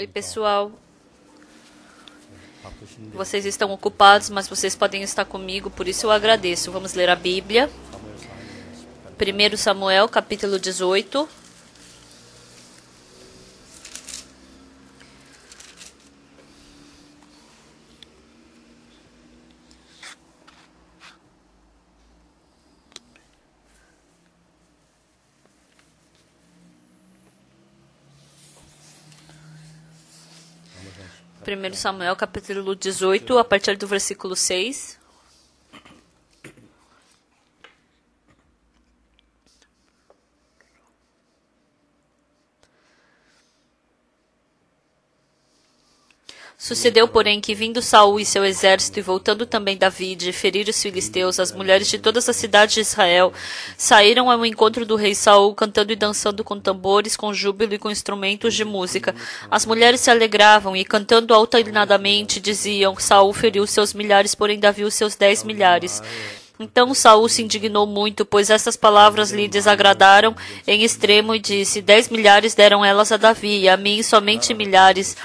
e então, pessoal. Vocês estão ocupados, mas vocês podem estar comigo, por isso eu agradeço. Vamos ler a Bíblia. 1 Samuel, capítulo 18. 1 Samuel capítulo 18, a partir do versículo 6. Sucedeu, porém, que vindo Saul e seu exército e voltando também de ferir os filisteus, as mulheres de todas as cidades de Israel, saíram ao encontro do rei Saul, cantando e dançando com tambores, com júbilo e com instrumentos de música. As mulheres se alegravam e, cantando alternadamente, diziam: Saul feriu seus milhares, porém Davi os seus dez milhares. Então Saul se indignou muito, pois essas palavras lhe desagradaram em extremo e disse: Dez milhares deram elas a Davi, e a mim somente milhares.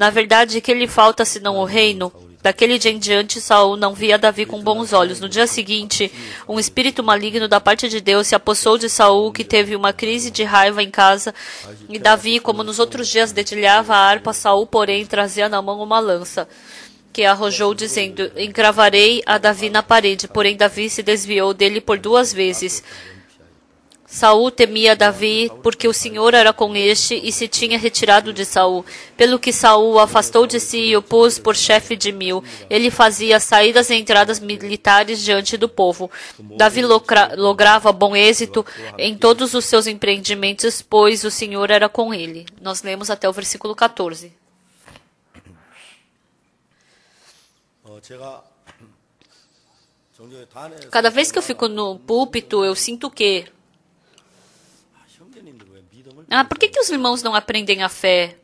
Na verdade, que lhe falta senão o reino? Daquele dia em diante, Saul não via Davi com bons olhos. No dia seguinte, um espírito maligno da parte de Deus se apossou de Saul, que teve uma crise de raiva em casa, e Davi, como nos outros dias, dedilhava a harpa, Saul, porém, trazia na mão uma lança que arrojou, dizendo: Encravarei a Davi na parede. Porém, Davi se desviou dele por duas vezes. Saul temia Davi, porque o Senhor era com este e se tinha retirado de Saul. Pelo que Saul o afastou de si e o pôs por chefe de mil. Ele fazia saídas e entradas militares diante do povo. Davi logra lograva bom êxito em todos os seus empreendimentos, pois o Senhor era com ele. Nós lemos até o versículo 14. Cada vez que eu fico no púlpito, eu sinto que ah, por que, que os irmãos não aprendem a fé?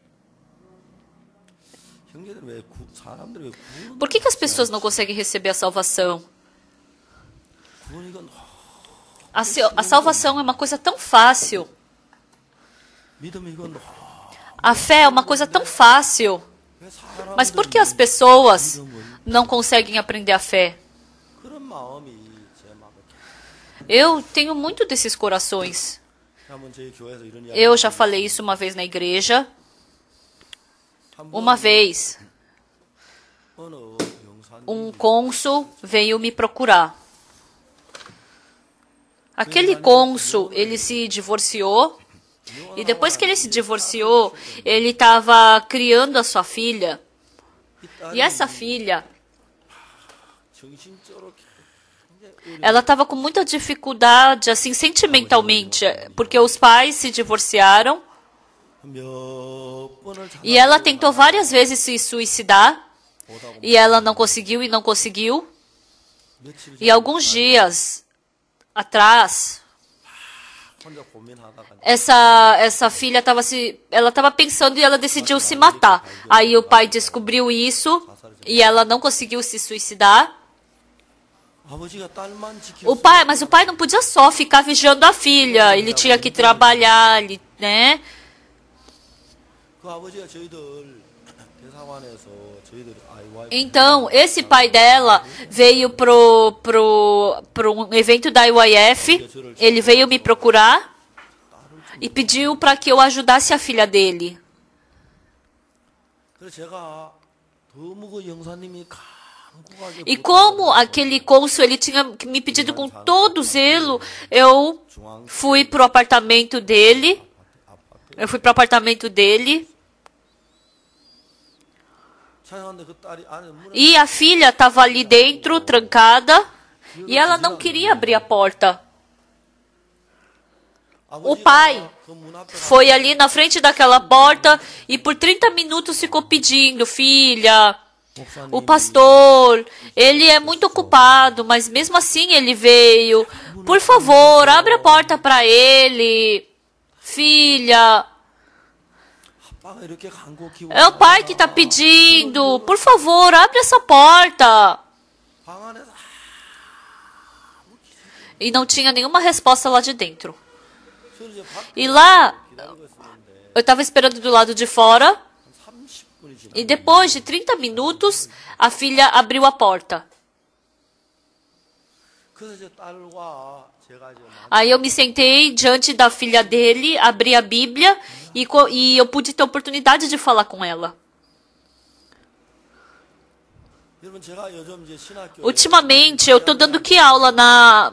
Por que, que as pessoas não conseguem receber a salvação? A, a salvação é uma coisa tão fácil. A fé é uma coisa tão fácil. Mas por que as pessoas não conseguem aprender a fé? Eu tenho muito desses corações. Eu já falei isso uma vez na igreja. Uma vez, um cônsul veio me procurar. Aquele cônsul, ele se divorciou. E depois que ele se divorciou, ele estava criando a sua filha. E essa filha ela estava com muita dificuldade, assim, sentimentalmente, porque os pais se divorciaram. E ela tentou várias vezes se suicidar. E ela não conseguiu e não conseguiu. E alguns dias atrás, essa essa filha estava se ela estava pensando e ela decidiu se matar. Aí o pai descobriu isso e ela não conseguiu se suicidar. O pai, mas o pai não podia só ficar vigiando a filha, ele tinha que trabalhar, ele, né? Então, esse pai dela veio pro, pro, pro um evento da IYF, ele veio me procurar e pediu para que eu ajudasse a filha dele. E como aquele cônsul ele tinha me pedido com todo zelo, eu fui pro apartamento dele. Eu fui pro apartamento dele. E a filha estava ali dentro, trancada, e ela não queria abrir a porta. O pai foi ali na frente daquela porta e por 30 minutos ficou pedindo: filha, o pastor, ele é muito ocupado, mas mesmo assim ele veio. Por favor, abre a porta para ele. Filha. É o pai que está pedindo. Por favor, abre essa porta. E não tinha nenhuma resposta lá de dentro. E lá, eu estava esperando do lado de fora. E depois de 30 minutos, a filha abriu a porta. Aí eu me sentei diante da filha dele, abri a Bíblia e, e eu pude ter oportunidade de falar com ela. Ultimamente eu estou dando que aula na,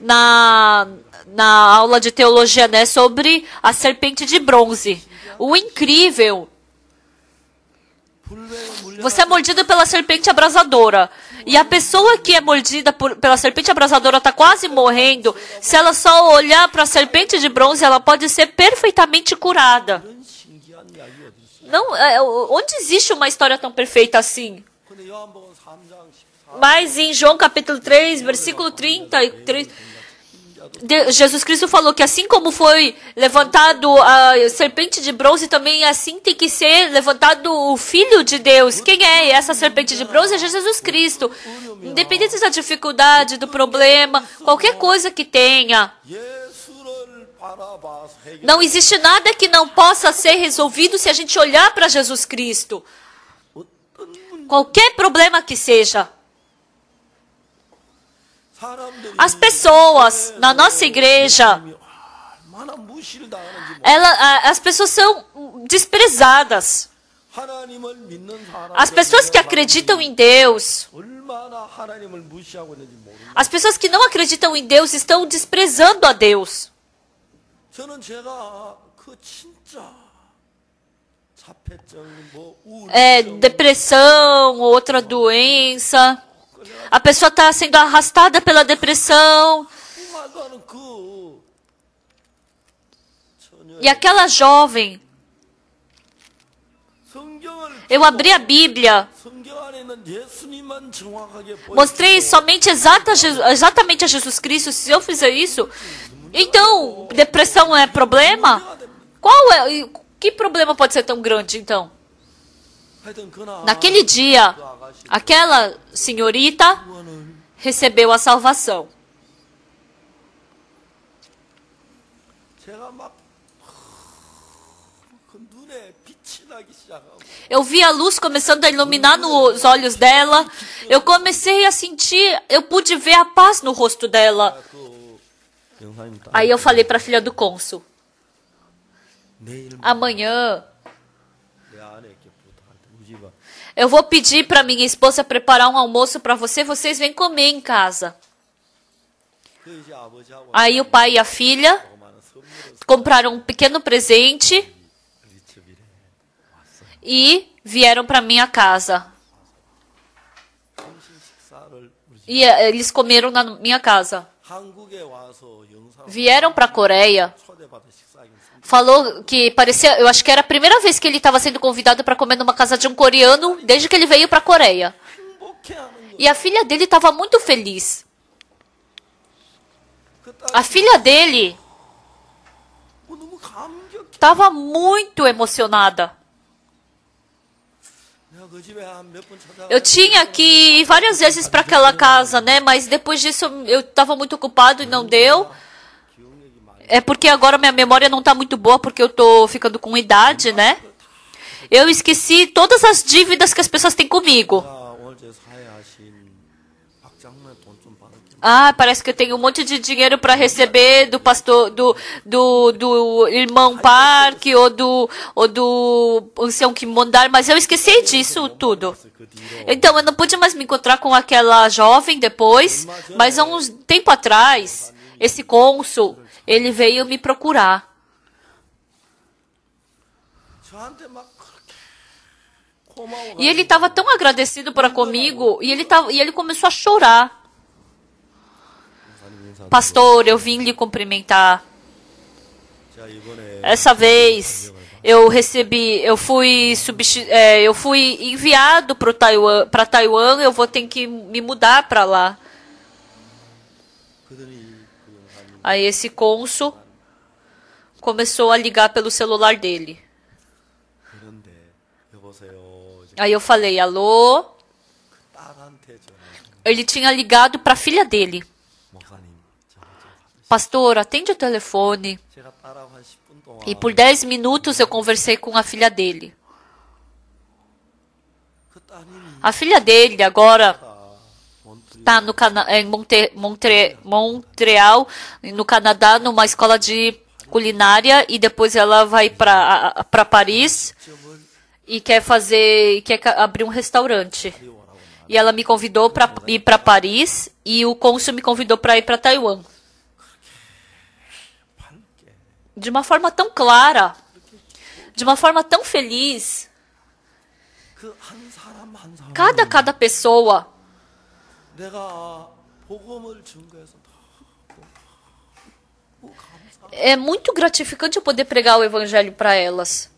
na, na aula de teologia né, sobre a serpente de bronze. O incrível você é mordido pela serpente abrasadora. E a pessoa que é mordida por, pela serpente abrasadora está quase morrendo. Se ela só olhar para a serpente de bronze, ela pode ser perfeitamente curada. Não, é, é, onde existe uma história tão perfeita assim? Mas em João capítulo 3, versículo 33, Jesus Cristo falou que assim como foi levantado a serpente de bronze, também é assim tem que ser levantado o Filho de Deus. Quem é essa serpente de bronze? É Jesus Cristo. Independente da dificuldade, do problema, qualquer coisa que tenha. Não existe nada que não possa ser resolvido se a gente olhar para Jesus Cristo. Qualquer problema que seja. As pessoas na nossa igreja, ela, as pessoas são desprezadas. As pessoas que acreditam em Deus, as pessoas que não acreditam em Deus estão desprezando a Deus. É, depressão, outra doença a pessoa está sendo arrastada pela depressão. E aquela jovem, eu abri a Bíblia, mostrei somente exata, exatamente a Jesus Cristo. Se eu fizer isso, então depressão é problema? Qual é? Que problema pode ser tão grande então? Naquele dia, Aquela senhorita recebeu a salvação. Eu vi a luz começando a iluminar nos olhos dela. Eu comecei a sentir, eu pude ver a paz no rosto dela. Aí eu falei para a filha do cônsul: amanhã eu vou pedir para minha esposa preparar um almoço para você, vocês vêm comer em casa. Aí o pai e a filha compraram um pequeno presente e vieram para minha casa. E eh, eles comeram na minha casa. Vieram para a Coreia falou que parecia, eu acho que era a primeira vez que ele estava sendo convidado para comer numa casa de um coreano desde que ele veio para a Coreia. E a filha dele estava muito feliz. A filha dele estava muito emocionada. Eu tinha que ir várias vezes para aquela casa, né? Mas depois disso eu estava muito ocupado e não deu. É porque agora minha memória não está muito boa porque eu estou ficando com idade, né? Eu esqueci todas as dívidas que as pessoas têm comigo. Ah, parece que eu tenho um monte de dinheiro para receber do pastor, do, do, do irmão Park ou do, ou do ancião que mandar, mas eu esqueci disso tudo. Então eu não pude mais me encontrar com aquela jovem depois, mas há um tempo atrás, esse cônsul ele veio me procurar. E ele estava tão agradecido para comigo e ele, tava, e ele começou a chorar. Pastor, eu vim lhe cumprimentar. Essa vez eu recebi, eu fui é, eu fui enviado para Taiwan, Taiwan, eu vou ter que me mudar para lá. Aí esse cônsul começou a ligar pelo celular dele. Aí eu falei, alô? Ele tinha ligado para a filha dele. Pastor, atende o telefone. E por 10 minutos eu conversei com a filha dele. A filha dele agora está no Cana em é, Monte Montre Montreal, no Canadá, numa escola de culinária e depois ela vai para Paris e quer fazer, quer abrir um restaurante. E ela me convidou para ir para Paris e o cônsul me convidou para ir para Taiwan. De uma forma tão clara, de uma forma tão feliz. Cada cada pessoa é muito gratificante eu poder pregar o evangelho para elas.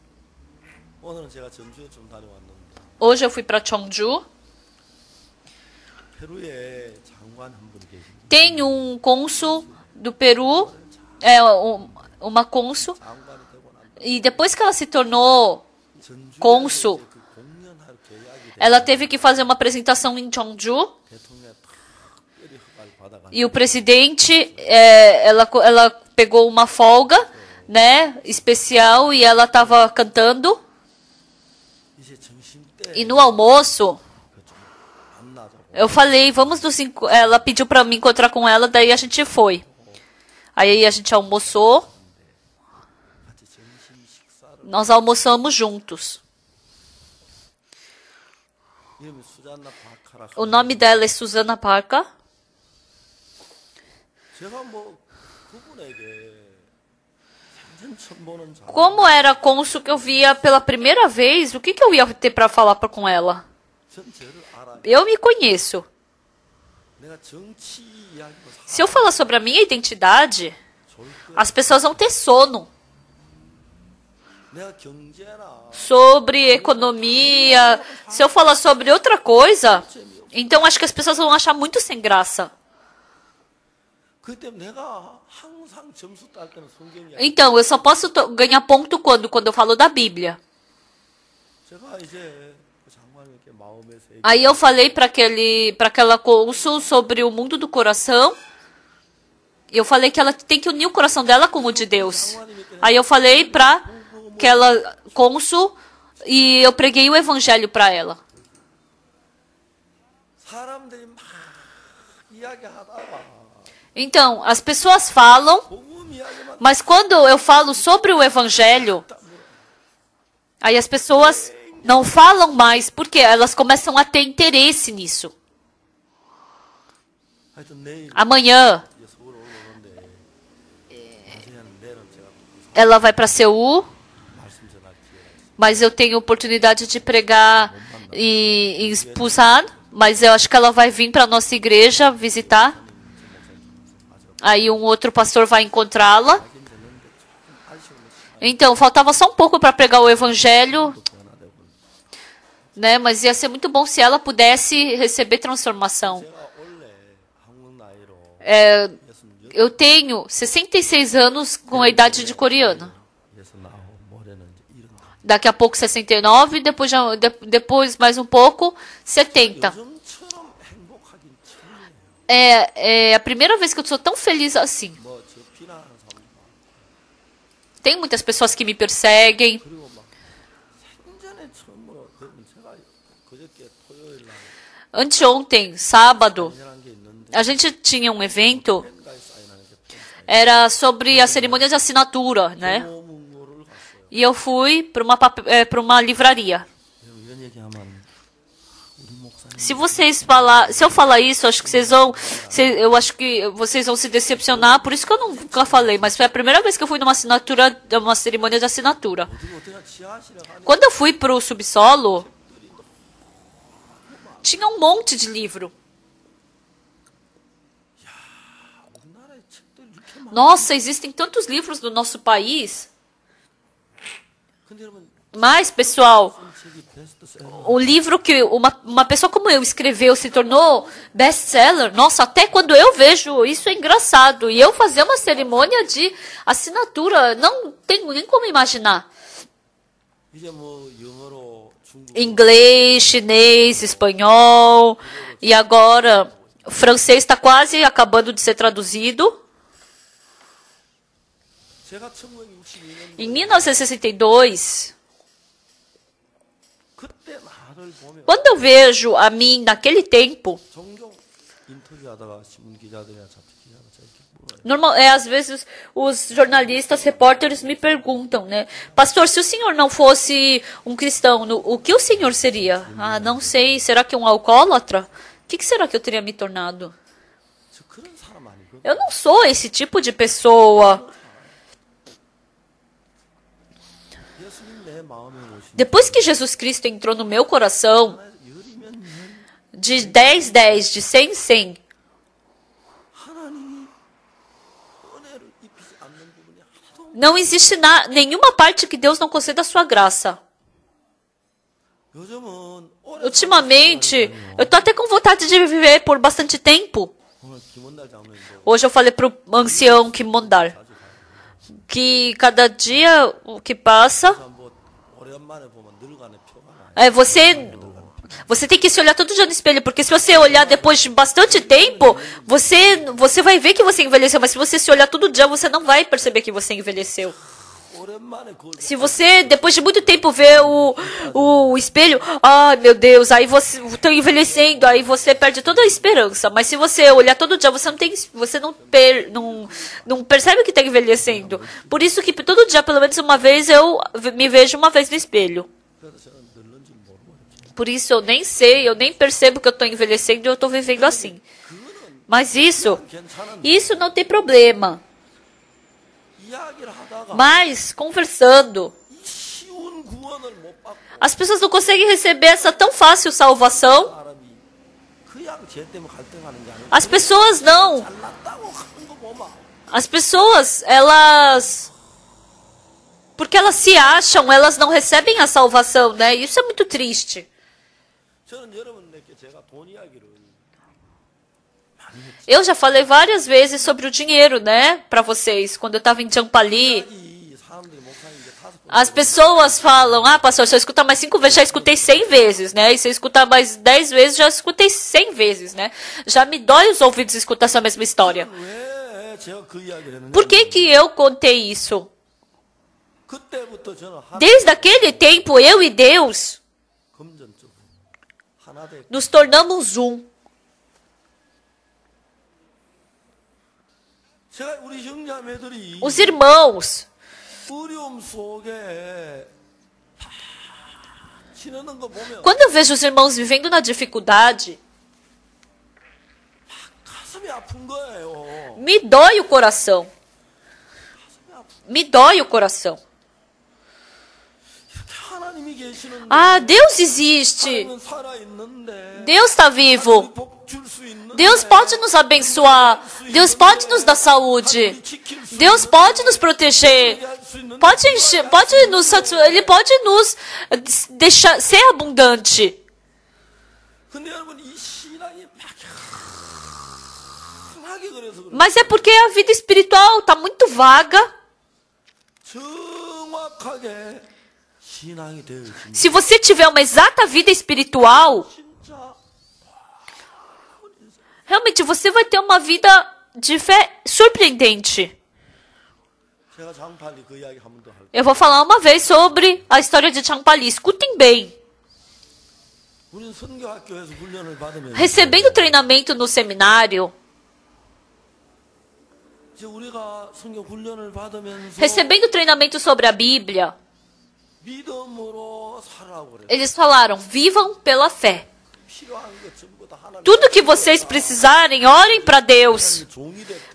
Hoje eu fui para Chongju. Tem um cônsul do Peru, é uma cônsul. E depois que ela se tornou cônsul, ela teve que fazer uma apresentação em Chongju e o presidente, é, ela, ela pegou uma folga, né, especial e ela estava cantando. E no almoço, eu falei, vamos nos. Ela pediu para me encontrar com ela, daí a gente foi. Aí a gente almoçou. Nós almoçamos juntos. O nome dela é Susana Parca. Como era a Consul que eu via pela primeira vez, o que, que eu ia ter para falar pra, com ela? Eu me conheço. Se eu falar sobre a minha identidade, as pessoas vão ter sono. Sobre economia, se eu falar sobre outra coisa, então acho que as pessoas vão achar muito sem graça. Então, eu só posso ganhar ponto quando? Quando eu falo da Bíblia. Aí eu falei para aquele, para aquela cônsul sobre o mundo do coração. Eu falei que ela tem que unir o coração dela com o de Deus. Aí eu falei para aquela cônsul e eu preguei o evangelho para ela. Então, as pessoas falam, mas quando eu falo sobre o Evangelho, aí as pessoas não falam mais, porque elas começam a ter interesse nisso. Amanhã, ela vai para Seul, mas eu tenho oportunidade de pregar em, expulsar, mas eu acho que ela vai vir para a nossa igreja visitar. Aí um outro pastor vai encontrá-la. Então, faltava só um pouco para pregar o evangelho. Né? Mas ia ser muito bom se ela pudesse receber transformação. É, eu tenho 66 anos com a idade de coreano. Daqui a pouco 69, depois, depois mais um pouco 70 é, é a primeira vez que eu sou tão feliz assim. Tem muitas pessoas que me perseguem. Anteontem, sábado, a gente tinha um evento. Era sobre a cerimônia de assinatura, né? E eu fui para uma, é, uma livraria. Se vocês falar, se eu falar isso, acho que vocês vão, eu acho que vocês vão se decepcionar. Por isso que eu nunca falei, mas foi a primeira vez que eu fui numa assinatura, uma cerimônia de assinatura. Quando eu fui pro subsolo, tinha um monte de livro. Nossa, existem tantos livros do nosso país. Mas, pessoal, o livro que uma, uma pessoa como eu escreveu se tornou best-seller. Nossa, até quando eu vejo isso é engraçado. E eu fazer uma cerimônia de assinatura, não tem nem como imaginar. Inglês, chinês, espanhol. E agora, o francês está quase acabando de ser traduzido. Em 1962. Quando eu vejo a mim naquele tempo, normal, é, às vezes os jornalistas, repórteres me perguntam, né, pastor, se o senhor não fosse um cristão, no, o que o senhor seria? Ah, não sei, será que é um alcoólatra? O que, que será que eu teria me tornado? Eu não sou esse tipo de pessoa. Depois que Jesus Cristo entrou no meu coração, de 10, 10, de 100, 100, não existe na, nenhuma parte que Deus não conceda a sua graça. Ultimamente, eu tô até com vontade de viver por bastante tempo. Hoje eu falei pro ancião Kimondar que cada dia que passa, é, você você tem que se olhar todo dia no espelho, porque se você olhar depois de bastante tempo, você, você vai ver que você envelheceu, mas se você se olhar todo dia, você não vai perceber que você envelheceu. Se você, depois de muito tempo, vê o, o, espelho, ai meu Deus, aí você está envelhecendo, aí você perde toda a esperança. Mas se você olhar todo dia, você não tem, você não, per, não, não percebe que está envelhecendo. Por isso que todo dia, pelo menos uma vez, eu me vejo uma vez no espelho por isso eu nem sei, eu nem percebo que eu estou envelhecendo e eu estou vivendo assim. Mas isso, isso não tem problema. Mas, conversando, as pessoas não conseguem receber essa tão fácil salvação. As pessoas não. As pessoas, elas. Porque elas se acham, elas não recebem a salvação, né? Isso é muito triste. Eu já falei várias vezes sobre o dinheiro, né, para vocês, quando eu estava em Champali. As pessoas falam, ah, pastor, se eu escutar mais cinco vezes, já escutei cem vezes, né? E se eu escutar mais dez vezes, já escutei cem vezes, né? Já me dói os ouvidos escutar essa mesma história. Por que que eu contei isso? Desde aquele tempo, eu e Deus nos tornamos um. Os irmãos quando eu vejo os irmãos vivendo na dificuldade, me dói o coração. Me dói o coração. Ah, Deus existe. Deus está vivo. Deus pode nos abençoar. Deus pode nos dar saúde. Deus pode nos proteger. Pode encher, pode nos Ele pode nos deixar ser abundante. Mas é porque a vida espiritual está muito vaga. Se você tiver uma exata vida espiritual, realmente você vai ter uma vida de fé surpreendente. Eu vou falar uma vez sobre a história de Changpali. Escutem bem. Recebendo treinamento no seminário, recebendo treinamento sobre a Bíblia, eles falaram: vivam pela fé. Tudo que vocês precisarem, orem para Deus.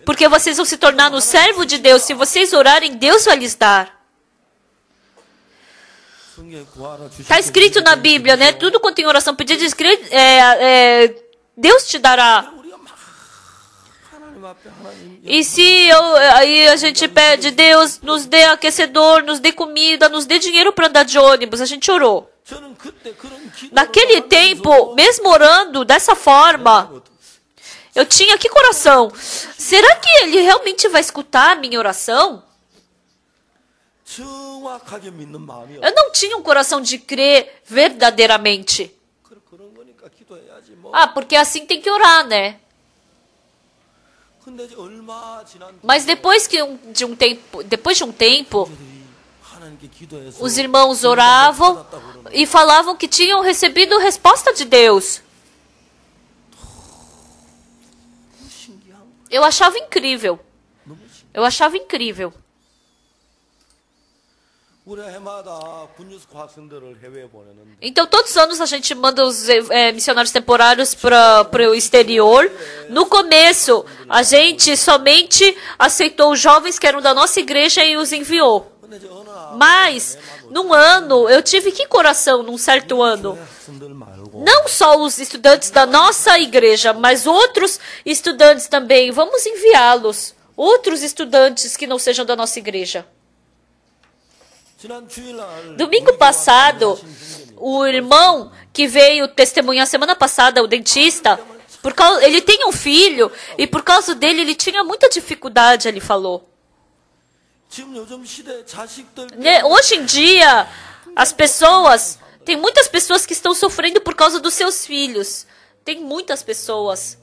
Porque vocês vão se tornar no servo de Deus. Se vocês orarem, Deus vai lhes dar. Está escrito na Bíblia, né? Tudo quanto tem oração pedida, é, é, Deus te dará. E se eu, aí a gente pede, Deus, nos dê aquecedor, nos dê comida, nos dê dinheiro para andar de ônibus, a gente orou. Naquele tempo, mesmo orando dessa forma, eu tinha que coração. Será que ele realmente vai escutar a minha oração? Eu não tinha um coração de crer verdadeiramente. Ah, porque assim tem que orar, né? Mas depois que um, de um tempo, depois de um tempo, os irmãos oravam e falavam que tinham recebido resposta de Deus. Eu achava incrível. Eu achava incrível. Então, todos os anos a gente manda os é, missionários temporários para o exterior. No começo, a gente somente aceitou os jovens que eram da nossa igreja e os enviou. Mas, num ano, eu tive que coração, num certo ano, não só os estudantes da nossa igreja, mas outros estudantes também. Vamos enviá-los. Outros estudantes que não sejam da nossa igreja. Domingo passado, o irmão que veio testemunhar semana passada, o dentista, por causa, ele tem um filho e por causa dele ele tinha muita dificuldade, ele falou. Né, hoje em dia, as pessoas, tem muitas pessoas que estão sofrendo por causa dos seus filhos. Tem muitas pessoas.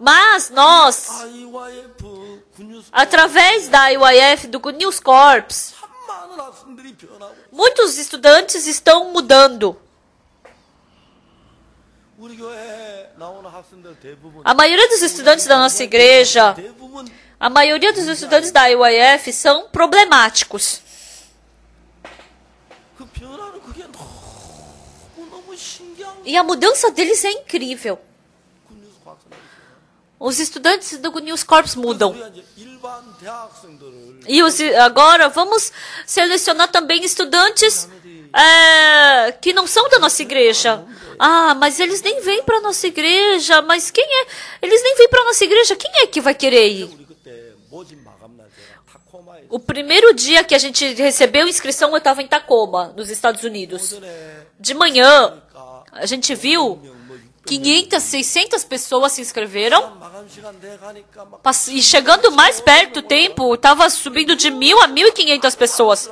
Mas nós, através da IYF, do Good News Corps, muitos estudantes estão mudando. A maioria dos estudantes da nossa igreja, a maioria dos estudantes da IYF são problemáticos. E a mudança deles é incrível. Os estudantes do News Corps mudam. E os, agora vamos selecionar também estudantes é, que não são da nossa igreja. Ah, mas eles nem vêm para nossa igreja. Mas quem é? Eles nem vêm para nossa igreja. Quem é que vai querer ir? O primeiro dia que a gente recebeu inscrição, eu estava em Tacoma, nos Estados Unidos. De manhã, a gente viu 500, 600 pessoas se inscreveram. É é e chegando mais perto o tempo, estava subindo de mil a 1.500 pessoas.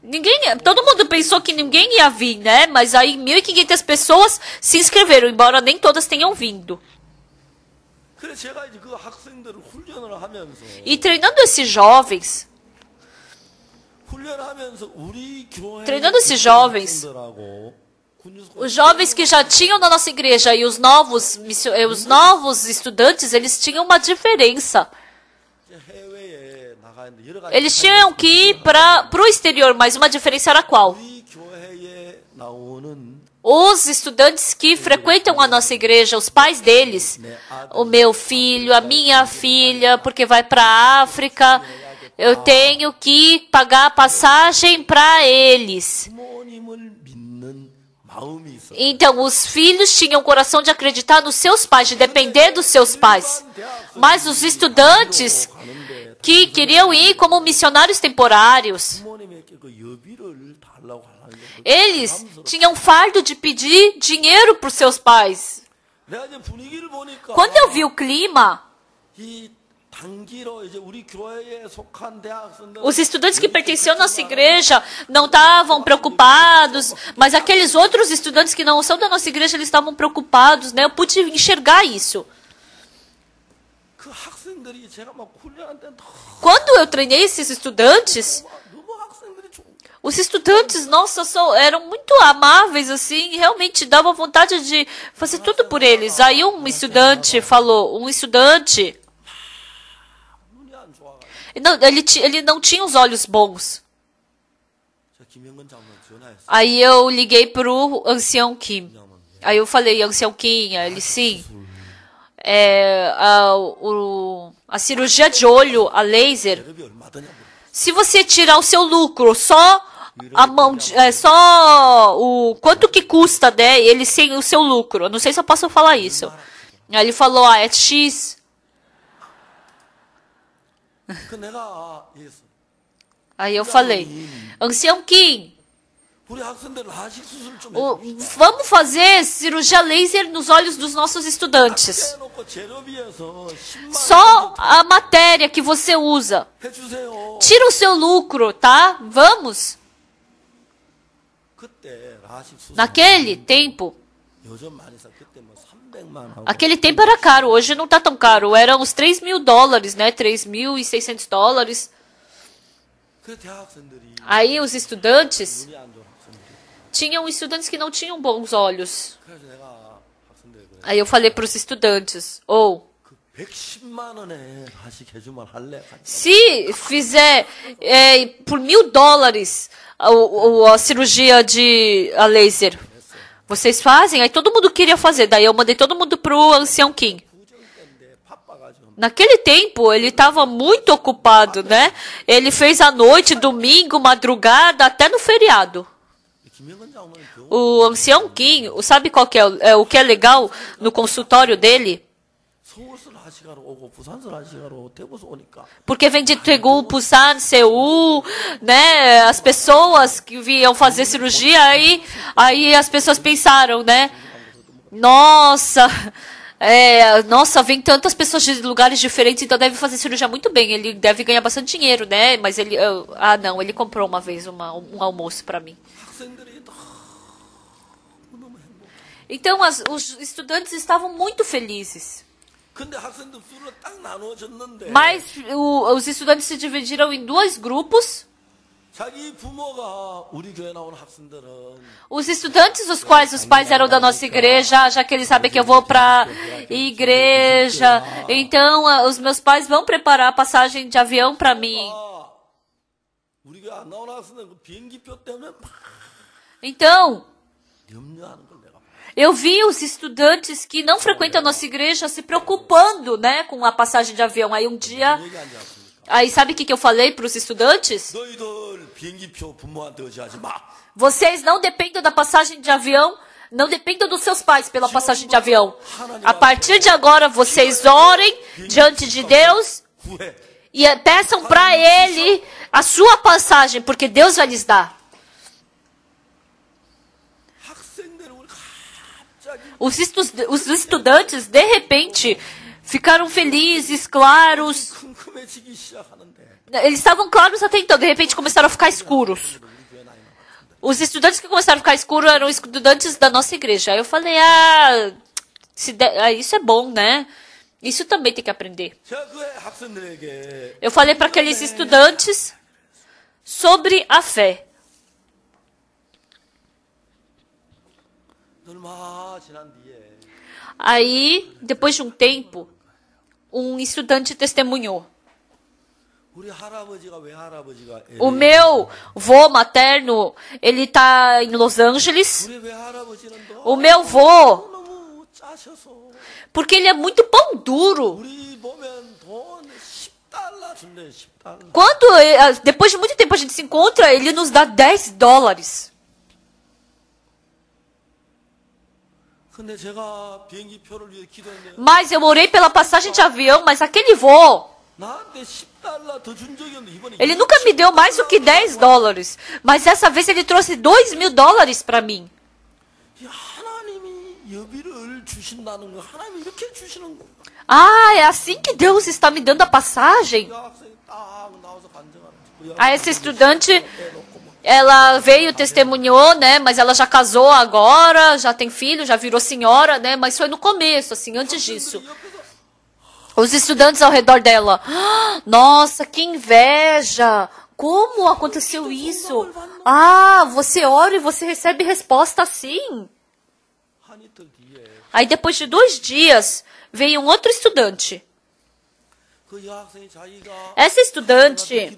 Ninguém, todo mundo pensou que ninguém ia vir, né? Mas aí 1.500 pessoas se inscreveram, embora nem todas tenham vindo. E treinando esses jovens, treinando esses jovens, os jovens que já tinham na nossa igreja e os novos, eh, os novos estudantes, eles tinham uma diferença. Eles tinham que ir para o exterior, mas uma diferença era qual? Os estudantes que frequentam a nossa igreja, os pais deles, o meu filho, a minha filha, porque vai para a África, eu tenho que pagar a passagem para eles. Então os filhos tinham o coração de acreditar nos seus pais, de depender dos seus pais. Mas os estudantes que queriam ir como missionários temporários, eles tinham fardo de pedir dinheiro para os seus pais. Quando eu vi o clima, os estudantes que pertenciam à nossa igreja não estavam preocupados, mas aqueles outros estudantes que não são da nossa igreja, eles estavam preocupados, né? Eu pude enxergar isso. Quando eu treinei esses estudantes, os estudantes, nossa, só, eram muito amáveis, assim, realmente dava vontade de fazer tudo por eles. Aí um estudante falou, um estudante não, ele, ele não tinha os olhos bons. Aí eu liguei pro ancião Kim. Aí eu falei, ancião Kim, ele sim. É, a, o, a cirurgia de olho, a laser. Se você tirar o seu lucro só a mão de, é, só o quanto que custa, né? Ele sem o seu lucro. Eu não sei se eu posso falar isso. Aí ele falou, ah, é X. Aí eu falei, ancião Kim, o, vamos fazer cirurgia laser nos olhos dos nossos estudantes. Só a matéria que você usa. Tira o seu lucro, tá? Vamos. Naquele tempo, Aquele tempo era caro, hoje não está tão caro. Eram uns 3 mil dólares, né? 3.600 dólares. Aí os estudantes. Tinham estudantes que não tinham bons olhos. Aí eu falei para os estudantes: ou. Oh, se fizer é, por mil dólares a, a cirurgia de a laser, vocês fazem? Aí todo mundo queria fazer. Daí eu mandei todo mundo pro Ancião Kim. Naquele tempo, ele estava muito ocupado, né? Ele fez à noite, domingo, madrugada, até no feriado. O ancião Kim, sabe qual que é, é o que é legal no consultório dele? Porque vem de Tegu, Busan, Seul, né? As pessoas que vinham fazer cirurgia, aí, aí as pessoas pensaram, né? Nossa, é, nossa, vem tantas pessoas de lugares diferentes, então deve fazer cirurgia muito bem. Ele deve ganhar bastante dinheiro, né? Mas ele, eu, ah, não, ele comprou uma vez uma, um almoço para mim. Então, as, os estudantes estavam muito felizes. Mas o, os estudantes se dividiram em dois grupos. Os estudantes, os quais os pais eram da nossa igreja, já que eles sabem que eu vou para igreja, então ah, os meus pais vão preparar a passagem de avião para mim. Então, eu vi os estudantes que não frequentam a nossa igreja se preocupando, né, com a passagem de avião. Aí um dia. Aí sabe o que, que eu falei para os estudantes? Vocês não dependam da passagem de avião não dependam dos seus pais pela passagem de avião. A partir de agora, vocês orem diante de Deus e peçam para Ele a sua passagem, porque Deus vai lhes dar. Os, estu os estudantes, de repente, ficaram felizes, claros. Eles estavam claros até então, de repente começaram a ficar escuros. Os estudantes que começaram a ficar escuros eram estudantes da nossa igreja. Aí eu falei, ah, de... Ah, isso é bom, né? Isso também tem que aprender. Eu falei para aqueles estudantes sobre a fé. Aí, depois de um tempo, um estudante testemunhou. O meu vô materno, ele está em Los Angeles. O meu vô, porque ele é muito pão duro. Quando, eh, depois de muito tempo, a gente se encontra, ele nos dá 10 dólares. Mas eu orei pela passagem de avião, mas aquele voo. Ele nunca me deu mais do que 10 dólares. Mas essa vez ele trouxe 2 mil dólares para mim. Ah, é assim que Deus está me dando a passagem. Ah, esse estudante ela veio, testemunhou, né? Mas ela já casou agora, já tem filho, já virou senhora, né? Mas foi no começo, assim, antes disso. Os estudantes ao redor dela. Ah, nossa, que inveja! Como aconteceu isso? Ah, você ora e você recebe resposta assim. Aí depois de dois dias, veio um outro estudante. Essa estudante,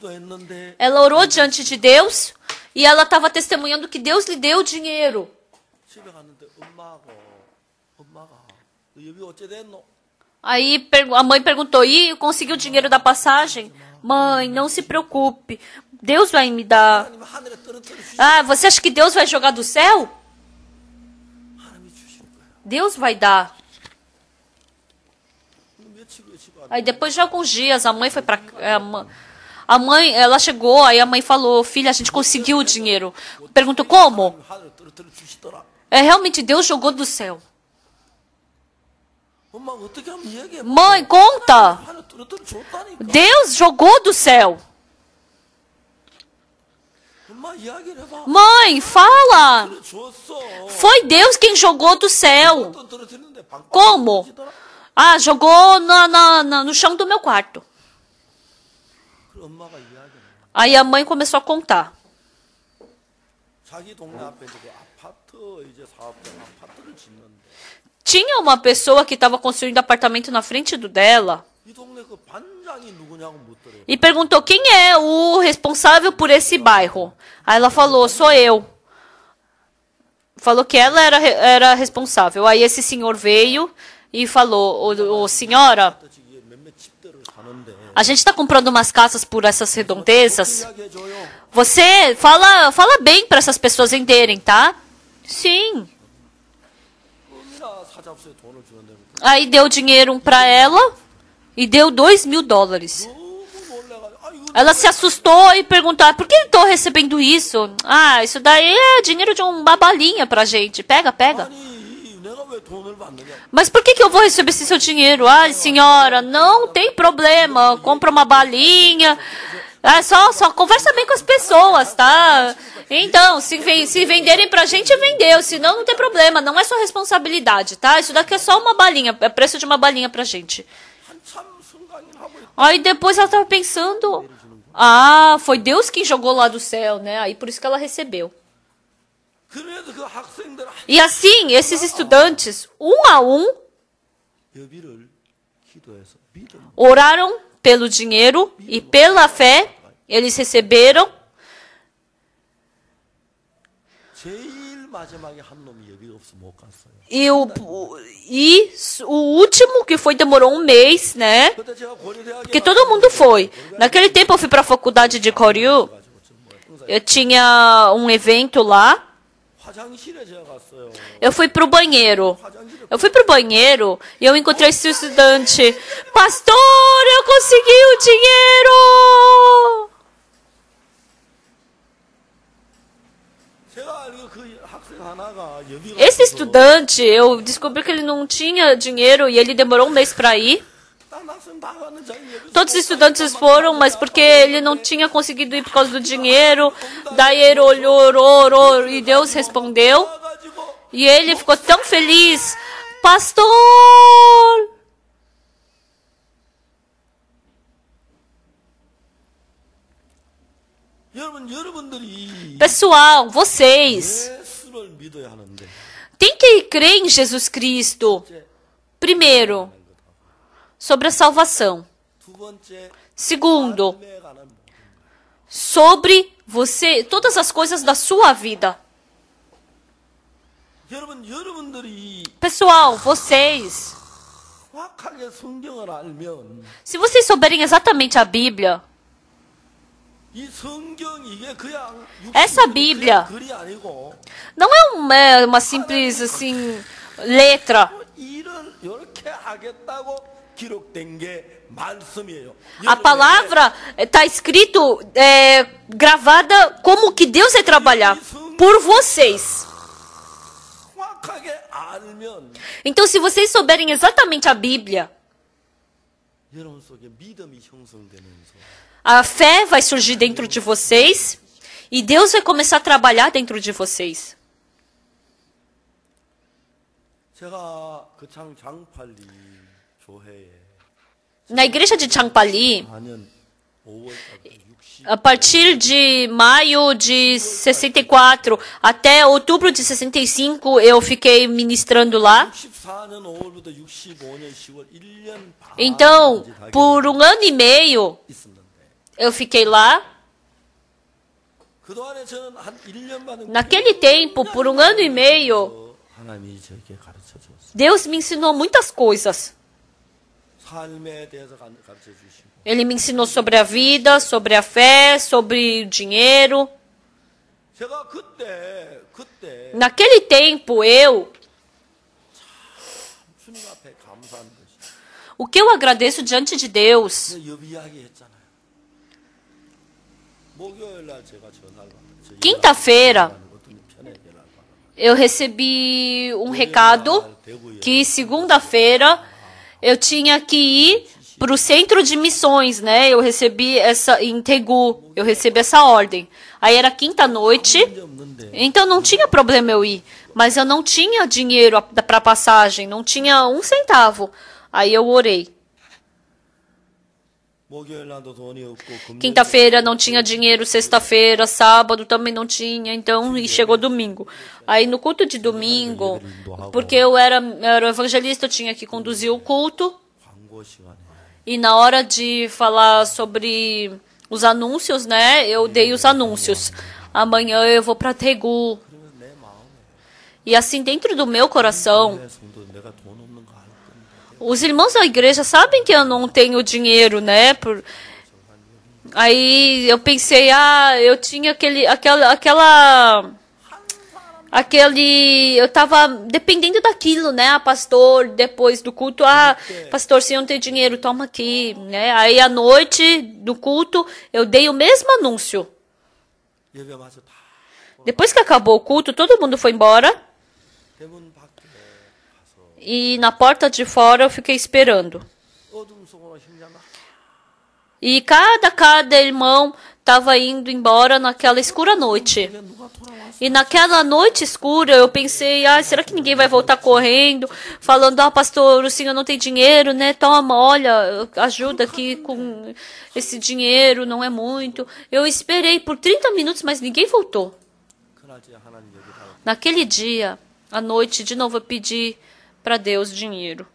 ela orou diante de Deus, e ela estava testemunhando que Deus lhe deu dinheiro. Aí a mãe perguntou: e conseguiu o dinheiro da passagem? Mãe, não se preocupe. Deus vai me dar. Ah, você acha que Deus vai jogar do céu? Deus vai dar. Aí depois de alguns dias a mãe foi para eh, a mãe, ela chegou, aí a mãe falou: Filha, a gente conseguiu o dinheiro. Perguntou: Como? É realmente Deus jogou do céu. Mãe, conta! Deus jogou do céu. Mãe, fala! Foi Deus quem jogou do céu. Como? Ah, jogou na, na, na no chão do meu quarto. Aí a mãe começou a contar. Tinha uma pessoa que estava construindo apartamento na frente do dela. E perguntou quem é o responsável por esse bairro. Aí ela falou, sou eu. Falou que ela era, era responsável. Aí esse senhor veio e falou, senhora, a gente está comprando umas casas por essas redondezas. Você fala, fala bem para essas pessoas venderem, tá? Sim. Aí deu dinheiro para ela e deu dois mil dólares. Ela se assustou e perguntou: ah, por que estou recebendo isso? Ah, isso daí é dinheiro de um babalinha para gente. Pega, pega. Mas por que, que eu vou receber esse seu dinheiro? Ai, senhora, não tem problema. Compra uma balinha. É só, só conversa bem com as pessoas, tá? Então, se, se venderem pra gente, vendeu. se não tem problema. Não é sua responsabilidade, tá? Isso daqui é só uma balinha. É preço de uma balinha pra gente. Aí depois ela tava pensando. Ah, foi Deus quem jogou lá do céu, né? Aí por isso que ela recebeu. E assim, esses estudantes, um a um, oraram pelo dinheiro e pela fé, eles receberam. E o, e o último que foi demorou um mês, né? Porque todo mundo foi. Naquele tempo eu fui para a faculdade de Koryu. Eu tinha um evento lá. Eu fui pro banheiro. Eu fui pro banheiro e eu encontrei esse estudante. Pastor, eu consegui o dinheiro! Esse estudante, eu descobri que ele não tinha dinheiro e ele demorou um mês para ir. Todos os estudantes foram, mas porque ele não tinha conseguido ir por causa do dinheiro. Daí ele olhou, orou, orou e Deus respondeu. E ele ficou tão feliz. Pastor! Pessoal, vocês têm que crer em Jesus Cristo. Primeiro sobre a salvação. Segundo, sobre você, todas as coisas da sua vida. Pessoal, vocês. Se vocês souberem exatamente a Bíblia, essa Bíblia não é uma, é uma simples assim letra. A palavra está eh, escrito, é, gravada como que Deus vai é trabalhar por vocês. Então, se vocês souberem exatamente a Bíblia, a fé vai surgir dentro de vocês e Deus vai começar a trabalhar dentro de vocês. 제가 na igreja de Changpali, a partir de maio de 64 até outubro de 65, eu fiquei ministrando lá. Então, por um ano e meio, eu fiquei lá. Naquele tempo, por um ano e meio, Deus me ensinou muitas coisas. Ele me ensinou sobre a vida, sobre a fé, sobre o dinheiro. Naquele tempo, eu. O que eu agradeço diante de Deus. Quinta-feira, eu recebi um recado que segunda-feira eu tinha que ir para o centro de missões, né? Eu recebi essa em Tegu, eu recebi essa ordem. Aí era quinta noite, então não tinha problema eu ir, mas eu não tinha dinheiro para passagem, não tinha um centavo. Aí eu orei. Quinta-feira não tinha dinheiro, sexta-feira, sábado também não tinha, então e chegou domingo. Aí no culto de domingo, porque eu era, era evangelista, eu tinha que conduzir o culto. E na hora de falar sobre os anúncios, né? Eu dei os anúncios. Amanhã eu vou para Tegu. E assim dentro do meu coração, os irmãos da igreja sabem que eu não tenho dinheiro, né? Por... Aí eu pensei, ah, eu tinha aquele, aquela, aquela, aquele, eu tava dependendo daquilo, né? A pastor, depois do culto, ah, é é? pastor, se eu não tem dinheiro, toma aqui, né? Aí à noite do culto, eu dei o mesmo anúncio. Depois que acabou o culto, todo mundo foi embora e na porta de fora eu fiquei esperando. E cada cada irmão estava indo embora naquela escura noite. E naquela noite escura eu pensei, ah, será que ninguém vai voltar correndo, falando, ah, pastor, o senhor não tem dinheiro, né? Toma, olha, ajuda aqui com esse dinheiro, não é muito. Eu esperei por 30 minutos, mas ninguém voltou. Naquele dia, à noite, de novo eu pedi para Deus dinheiro.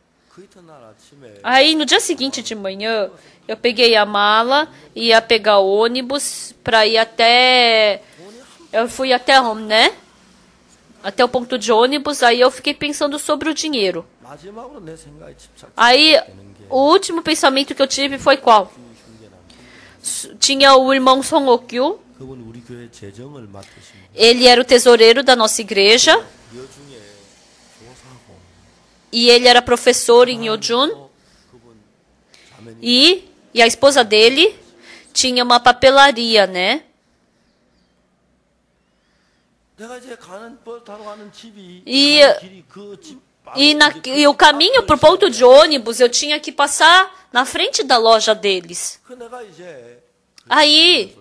Aí no dia seguinte de manhã, eu peguei a mala, ia pegar ônibus para ir até. Eu fui até Home, né? Até o ponto de ônibus, aí eu fiquei pensando sobre o dinheiro. Aí o último pensamento que eu tive foi qual? Tinha o irmão Okyu. Ele era o tesoureiro da nossa igreja e ele era professor em Yojun. E, e a esposa dele tinha uma papelaria, né? E, e, na, e o caminho para o ponto de ônibus eu tinha que passar na frente da loja deles. Aí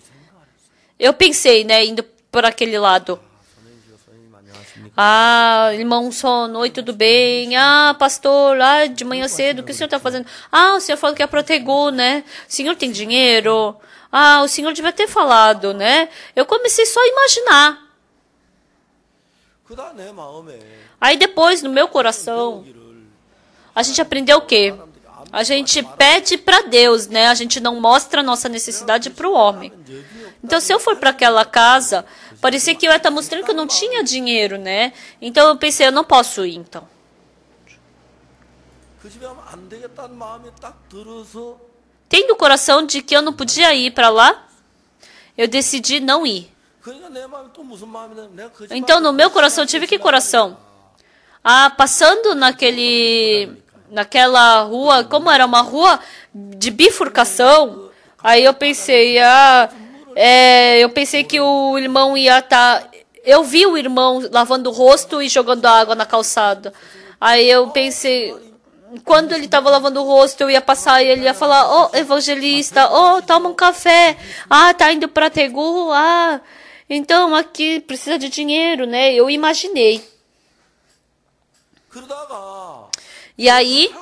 eu pensei, né, indo por aquele lado. Ah, irmão sono, oi, tudo bem? Ah, pastor, lá de manhã cedo, o que o senhor está fazendo? Ah, o senhor falou que a é protegou, né? O senhor tem dinheiro? Ah, o senhor devia ter falado, né? Eu comecei só a imaginar. Né, Aí depois, no meu coração, a gente aprendeu o quê? A gente pede para Deus, né? A gente não mostra a nossa necessidade para o homem. Então, se eu for para aquela casa Parecia que eu estava tá mostrando que eu não tinha dinheiro, né? Então eu pensei, eu não posso ir então. Tendo o coração de que eu não podia ir para lá, eu decidi não ir. Então no meu coração tive que coração. Ah, passando naquele naquela rua, como era uma rua de bifurcação, aí eu pensei, ah, é, eu pensei que o irmão ia estar. Tá... Eu vi o irmão lavando o rosto e jogando água na calçada. Aí eu pensei. Quando ele estava lavando o rosto, eu ia passar e ele ia falar: Ô oh, evangelista, ô, oh, toma um café. Ah, tá indo para Tegu. Ah, então aqui precisa de dinheiro, né? Eu imaginei. E aí,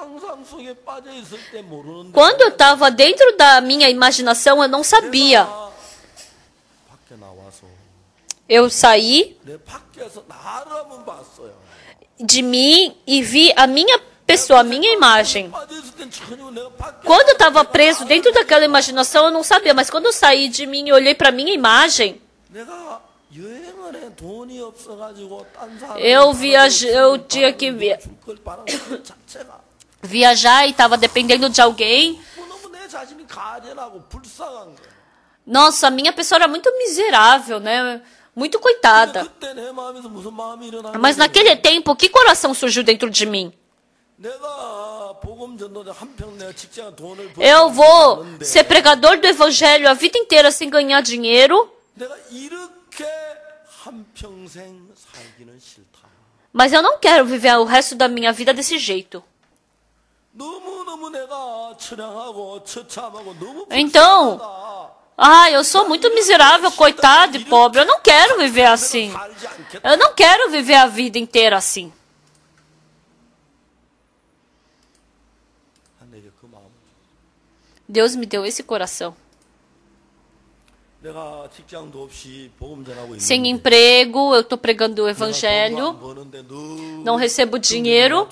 quando eu estava dentro da minha imaginação, eu não sabia. Eu saí de mim e vi a minha pessoa, a minha imagem. Quando eu estava preso dentro daquela imaginação, eu não sabia, mas quando eu saí de mim e olhei para a minha imagem, eu viajei, eu tinha que via... viajar e estava dependendo de alguém. Nossa, a minha pessoa era muito miserável, né? Muito coitada. Mas naquele tempo, que coração surgiu dentro de mim? Eu vou ser pregador do evangelho a vida inteira sem ganhar dinheiro. Mas eu não quero viver o resto da minha vida desse jeito. Então, ah, eu sou muito miserável, coitado e pobre. Eu não quero viver assim. Eu não quero viver a vida inteira assim. Deus me deu esse coração. Sem emprego, eu estou pregando o evangelho. Não recebo dinheiro.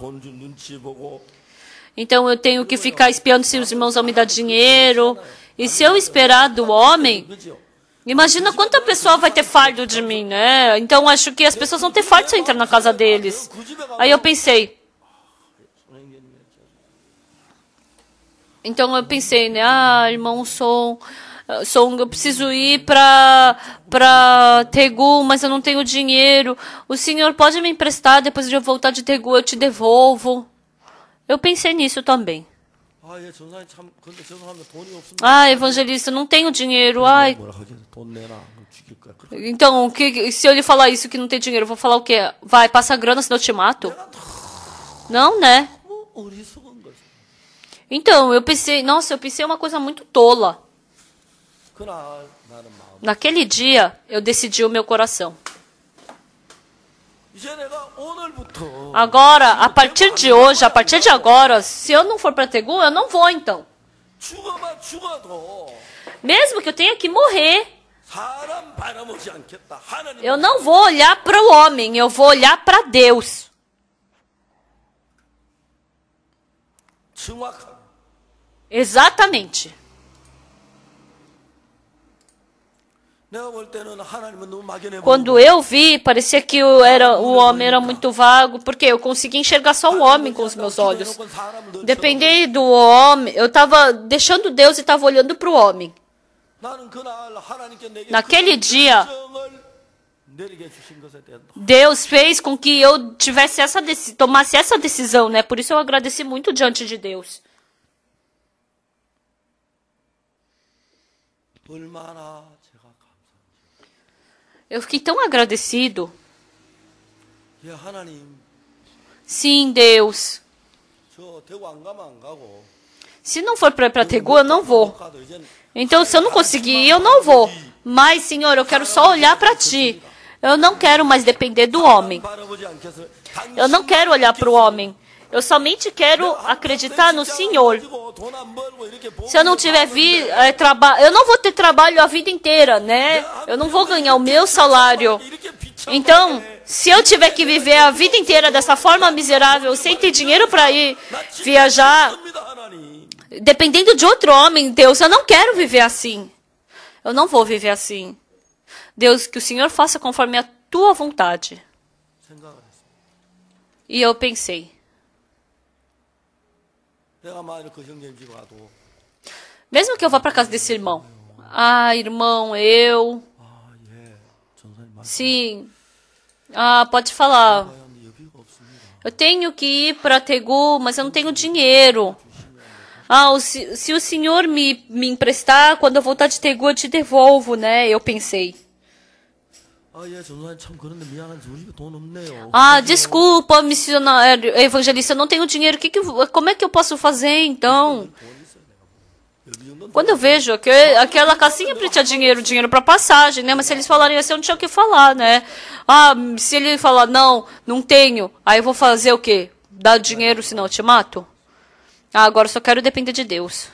Então eu tenho que ficar espiando se os irmãos vão me dar dinheiro. E se eu esperar do homem, imagina quanta pessoa vai ter fardo de mim, né? Então acho que as pessoas vão ter fardo se eu entrar na casa deles. Aí eu pensei. Então eu pensei, né? Ah, irmão Som, Som eu preciso ir para para Tegu, mas eu não tenho dinheiro. O senhor pode me emprestar depois de eu voltar de Tegu, eu te devolvo. Eu pensei nisso também. Ah, evangelista, não tenho dinheiro. Ai. Então, que, se eu lhe falar isso que não tem dinheiro, eu vou falar o quê? Vai, passa grana, senão eu te mato. Não, né? Então, eu pensei, nossa, eu pensei uma coisa muito tola. Naquele dia, eu decidi o meu coração. Agora, a partir de hoje, a partir de agora, se eu não for para Tegu eu não vou então. Mesmo que eu tenha que morrer. Eu não vou olhar para o homem, eu vou olhar para Deus. Exatamente. Quando eu vi, parecia que eu era, o homem era muito vago, porque eu conseguia enxergar só o homem com os meus olhos. Dependei do homem, eu estava deixando Deus e estava olhando para o homem. Naquele dia, Deus fez com que eu tivesse essa tomasse essa decisão, né? Por isso eu agradeci muito diante de Deus. Eu fiquei tão agradecido. Sim, Deus. Se não for para Tegu, eu não vou. Então, se eu não conseguir, eu não vou. Mas, Senhor, eu quero só olhar para Ti. Eu não quero mais depender do homem. Eu não quero olhar para o homem. Eu somente quero acreditar no Senhor. Se eu não tiver vi, é, trabalho, eu não vou ter trabalho a vida inteira, né? Eu não vou ganhar o meu salário. Então, se eu tiver que viver a vida inteira dessa forma miserável, sem ter dinheiro para ir viajar, dependendo de outro homem, Deus, eu não quero viver assim. Eu não vou viver assim. Deus, que o Senhor faça conforme a tua vontade. E eu pensei. Mesmo que eu vá para casa desse irmão. Ah, irmão, eu. Sim. Ah, pode falar. Eu tenho que ir para Tegu, mas eu não tenho dinheiro. Ah, se, se o senhor me, me emprestar, quando eu voltar de Tegu, eu te devolvo, né? Eu pensei. Ah, desculpa, missionário evangelista, eu não tenho dinheiro. Que que, como é que eu posso fazer então? Quando eu vejo que aquela casinha tinha dinheiro, dinheiro para passagem, né? Mas se eles falarem assim, eu não tinha o que falar, né? Ah, se ele falar, não, não tenho, aí eu vou fazer o quê? Dar dinheiro, senão eu te mato? Ah, agora eu só quero depender de Deus.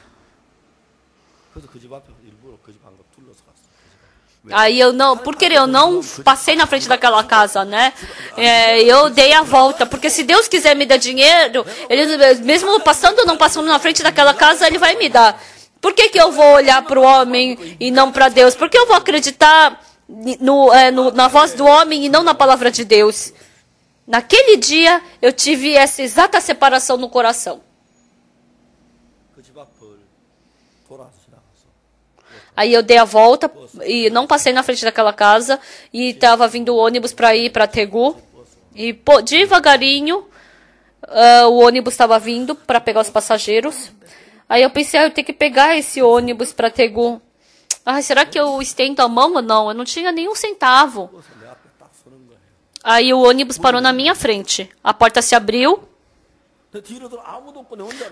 Aí eu não, porque eu não passei na frente daquela casa, né? É, eu dei a volta, porque se Deus quiser me dar dinheiro, ele, mesmo passando ou não passando na frente daquela casa, ele vai me dar. Por que, que eu vou olhar para o homem e não para Deus? Por que eu vou acreditar no, é, no, na voz do homem e não na palavra de Deus? Naquele dia eu tive essa exata separação no coração. Aí eu dei a volta e não passei na frente daquela casa e estava vindo o ônibus para ir para Tegu. E pô, devagarinho uh, o ônibus estava vindo para pegar os passageiros. Aí eu pensei, ah, eu tenho que pegar esse ônibus para Tegu. Ah, será que eu estendo a mão ou não? Eu não tinha nenhum centavo. Aí o ônibus parou na minha frente. A porta se abriu.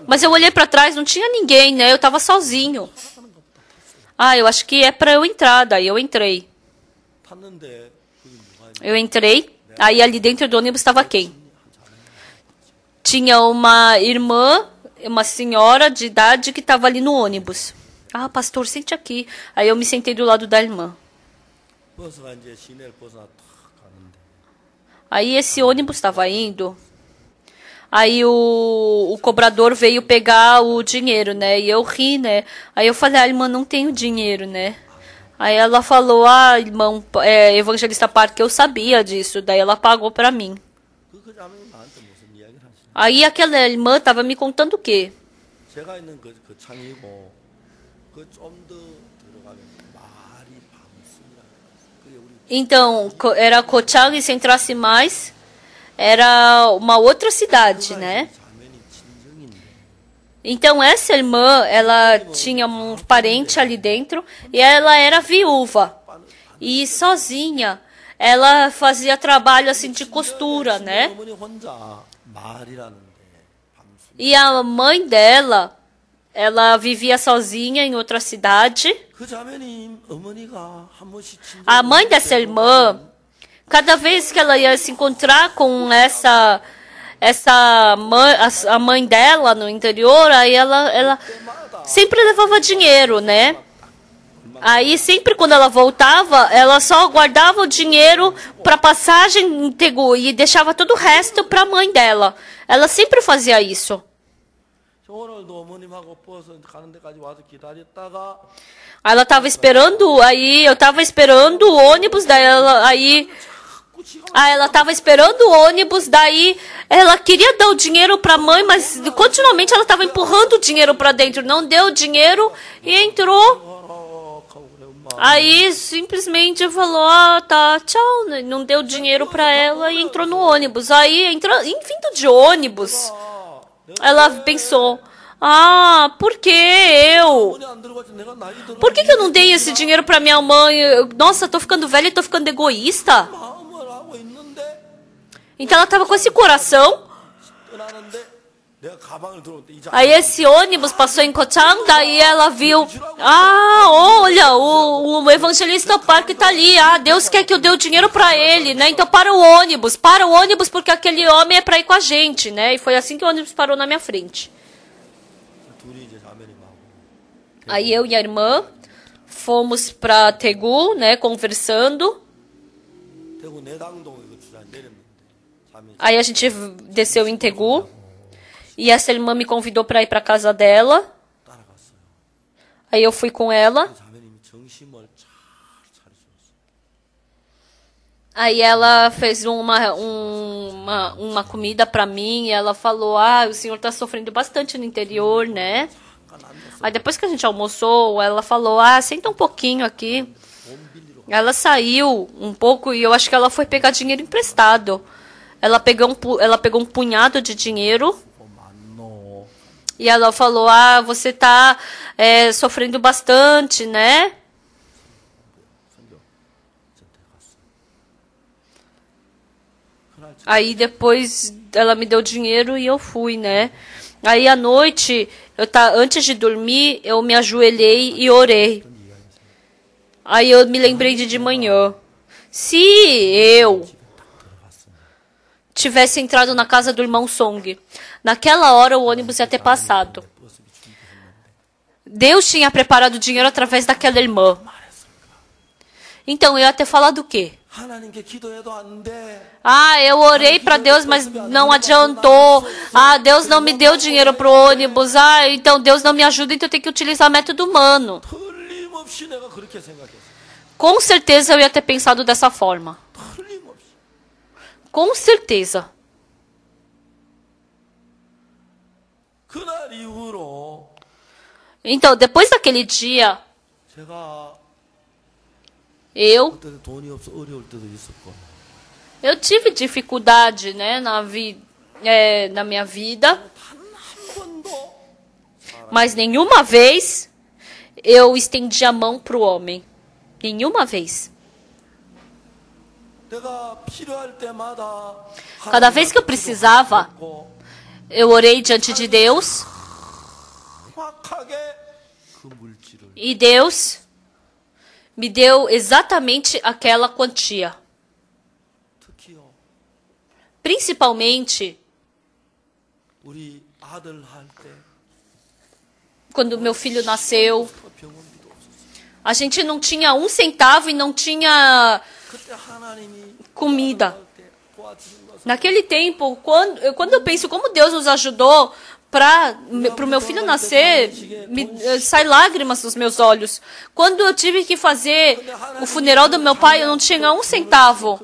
Mas eu olhei para trás, não tinha ninguém, né? Eu estava sozinho. Ah, eu acho que é para eu entrar. Daí eu entrei. Eu entrei. Aí ali dentro do ônibus estava quem? Tinha uma irmã, uma senhora de idade que estava ali no ônibus. Ah, pastor, sente aqui. Aí eu me sentei do lado da irmã. Aí esse ônibus estava indo Aí o, o cobrador veio pegar o dinheiro, né? E eu ri, né? Aí eu falei, ah, irmã, não tenho dinheiro, né? Aí ela falou, ah, irmão, é, evangelista Parque, eu sabia disso. Daí ela pagou pra mim. Aí aquela irmã tava me contando o quê? Então, era Kochang, se entrasse mais era uma outra cidade, né? Então essa irmã, ela tinha um parente ali dentro e ela era viúva e sozinha. Ela fazia trabalho assim de costura, né? E a mãe dela, ela vivia sozinha em outra cidade. A mãe dessa irmã Cada vez que ela ia se encontrar com essa essa mãe, a, mãe dela no interior, aí ela, ela sempre levava dinheiro, né? Aí sempre quando ela voltava, ela só guardava o dinheiro para passagem Tegu e deixava todo o resto para a mãe dela. Ela sempre fazia isso. ela estava esperando, aí eu estava esperando o ônibus dela, aí ah, ela estava esperando o ônibus, daí ela queria dar o dinheiro para a mãe, mas continuamente ela estava empurrando o dinheiro para dentro. Não deu o dinheiro e entrou. Aí simplesmente falou: ah, tá, tchau. Né? Não deu dinheiro para ela e entrou no ônibus. Aí entrou, enfim, de ônibus. Ela pensou: ah, por que eu? Por que, que eu não dei esse dinheiro para minha mãe? Nossa, tô ficando velha e tô ficando egoísta. Então ela estava com esse coração. Aí esse ônibus passou em Kochang, daí ela viu, ah, olha, o, o evangelista parque está ali, ah, Deus quer que eu dê o dinheiro para ele, né? Então para o ônibus, para o ônibus porque aquele homem é para ir com a gente, né? E foi assim que o ônibus parou na minha frente. Aí eu e a irmã fomos para Tegu, né, conversando. Tegu, Aí a gente desceu em Tegu. E essa irmã me convidou para ir para casa dela. Aí eu fui com ela. Aí ela fez uma, uma, uma comida para mim e ela falou: Ah, o senhor está sofrendo bastante no interior, né? Aí depois que a gente almoçou, ela falou: Ah, senta um pouquinho aqui. Ela saiu um pouco e eu acho que ela foi pegar dinheiro emprestado. Ela pegou um, ela pegou um punhado de dinheiro. E ela falou: Ah, você está é, sofrendo bastante, né? Aí depois ela me deu dinheiro e eu fui, né? Aí à noite, eu tá, antes de dormir, eu me ajoelhei e orei. Aí eu me lembrei de de manhã. Se eu tivesse entrado na casa do irmão Song. Naquela hora, o ônibus ia ter passado. Deus tinha preparado o dinheiro através daquela irmã. Então, eu ia ter falado o quê? Ah, eu orei para Deus, mas não adiantou. Ah, Deus não me deu dinheiro para o ônibus. Ah, então Deus não me ajuda, então eu tenho que utilizar método humano. Com certeza eu ia ter pensado dessa forma. Com certeza. Então, depois daquele dia, eu eu tive dificuldade, né, na vida, é, na minha vida, mas nenhuma vez eu estendi a mão para o homem, nenhuma vez. Cada vez que eu precisava, eu orei diante de Deus. E Deus me deu exatamente aquela quantia. Principalmente quando meu filho nasceu, a gente não tinha um centavo e não tinha comida. Naquele tempo, quando eu, quando eu penso como Deus nos ajudou para o meu filho nascer, me, eh, sai lágrimas dos meus olhos. Quando eu tive que fazer o funeral do meu pai, eu não tinha um centavo.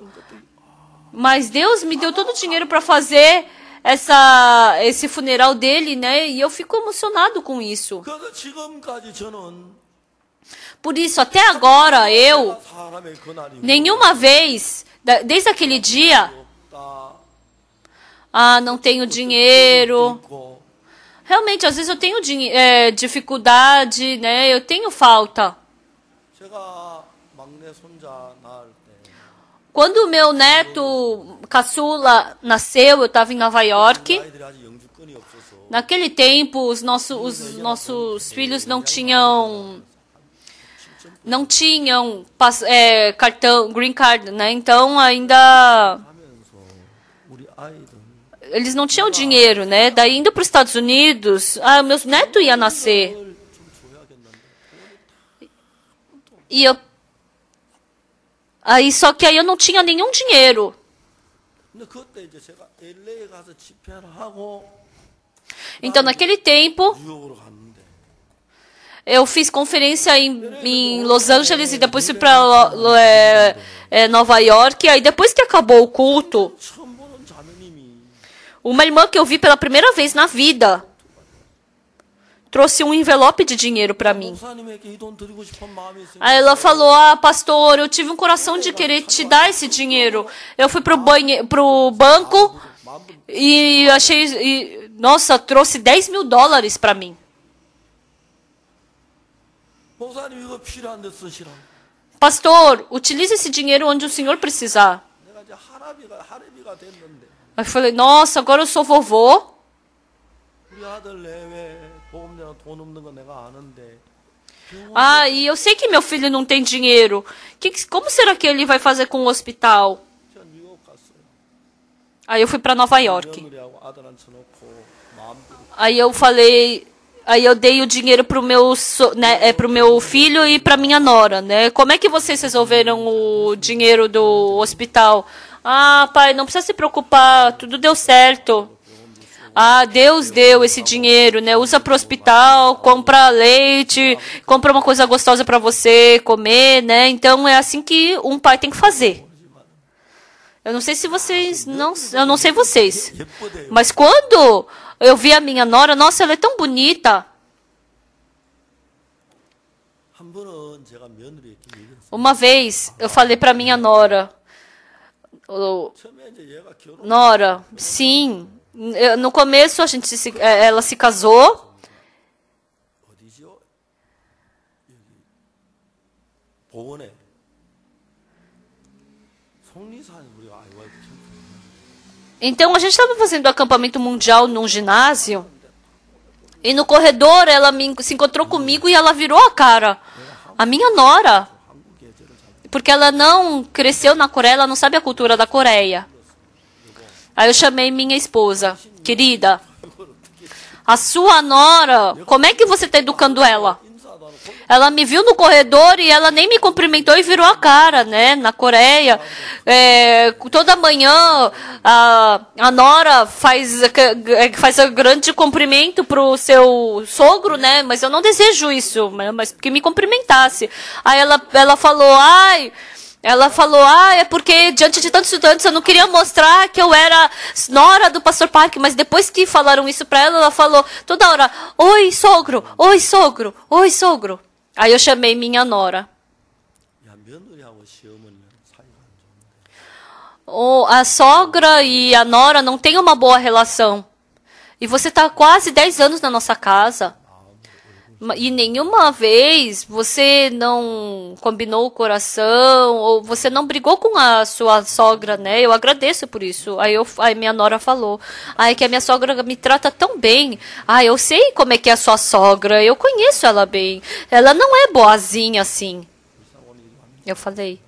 Mas Deus me deu todo o dinheiro para fazer essa, esse funeral dele, né? E eu fico emocionado com isso. Por isso, até agora, eu, nenhuma vez, desde aquele dia, ah, não tenho dinheiro. Realmente, às vezes eu tenho é, dificuldade, né? Eu tenho falta. Quando meu neto caçula nasceu, eu estava em Nova York. Naquele tempo, os, nosso, os nossos filhos não tinham não tinham é, cartão green card, né? Então ainda eles não tinham dinheiro, né? Daí indo para os Estados Unidos, ah, meus neto ia nascer. E eu aí só que aí eu não tinha nenhum dinheiro. Então naquele tempo eu fiz conferência em, em Los Angeles e depois fui para é, é, Nova York. E aí, depois que acabou o culto, uma irmã que eu vi pela primeira vez na vida trouxe um envelope de dinheiro para mim. Aí ela falou: "Ah, pastor, eu tive um coração de querer te dar esse dinheiro. Eu fui para o pro banco e achei e, nossa, trouxe 10 mil dólares para mim. Pastor, utilize esse dinheiro onde o senhor precisar. Aí falei, nossa, agora eu sou vovô. Ah, e eu sei que meu filho não tem dinheiro. Que, como será que ele vai fazer com o hospital? Aí eu fui para Nova York. Aí eu falei, Aí eu dei o dinheiro pro meu, né, é, pro meu filho e pra minha nora, né? Como é que vocês resolveram o dinheiro do hospital? Ah, pai, não precisa se preocupar, tudo deu certo. Ah, Deus deu esse dinheiro, né? Usa pro hospital, compra leite, compra uma coisa gostosa para você comer, né? Então é assim que um pai tem que fazer. Eu não sei se vocês não, eu não sei vocês, mas quando eu vi a minha nora, nossa, ela é tão bonita. Uma vez eu falei para minha nora, nora, sim, no começo a gente se, é, ela se casou. Então a gente estava fazendo acampamento mundial num ginásio e no corredor ela me, se encontrou comigo e ela virou a cara. A minha nora. Porque ela não cresceu na Coreia, ela não sabe a cultura da Coreia. Aí eu chamei minha esposa, querida, a sua nora, como é que você está educando ela? Ela me viu no corredor e ela nem me cumprimentou e virou a cara, né? Na Coreia. É, toda manhã a, a Nora faz, é, faz um grande cumprimento pro seu sogro, né? Mas eu não desejo isso, né, mas que me cumprimentasse. Aí ela, ela falou, ai. Ela falou, ah, é porque diante de tantos estudantes eu não queria mostrar que eu era nora do pastor Park, mas depois que falaram isso pra ela, ela falou toda hora, oi sogro, oi sogro, oi sogro. Aí eu chamei minha nora. Oh, a sogra e a nora não têm uma boa relação. E você está quase 10 anos na nossa casa e nenhuma vez você não combinou o coração ou você não brigou com a sua sogra, né? Eu agradeço por isso. Aí, eu, aí minha nora falou: "Ai, que a minha sogra me trata tão bem. Ai, eu sei como é que é a sua sogra. Eu conheço ela bem. Ela não é boazinha assim." Eu falei: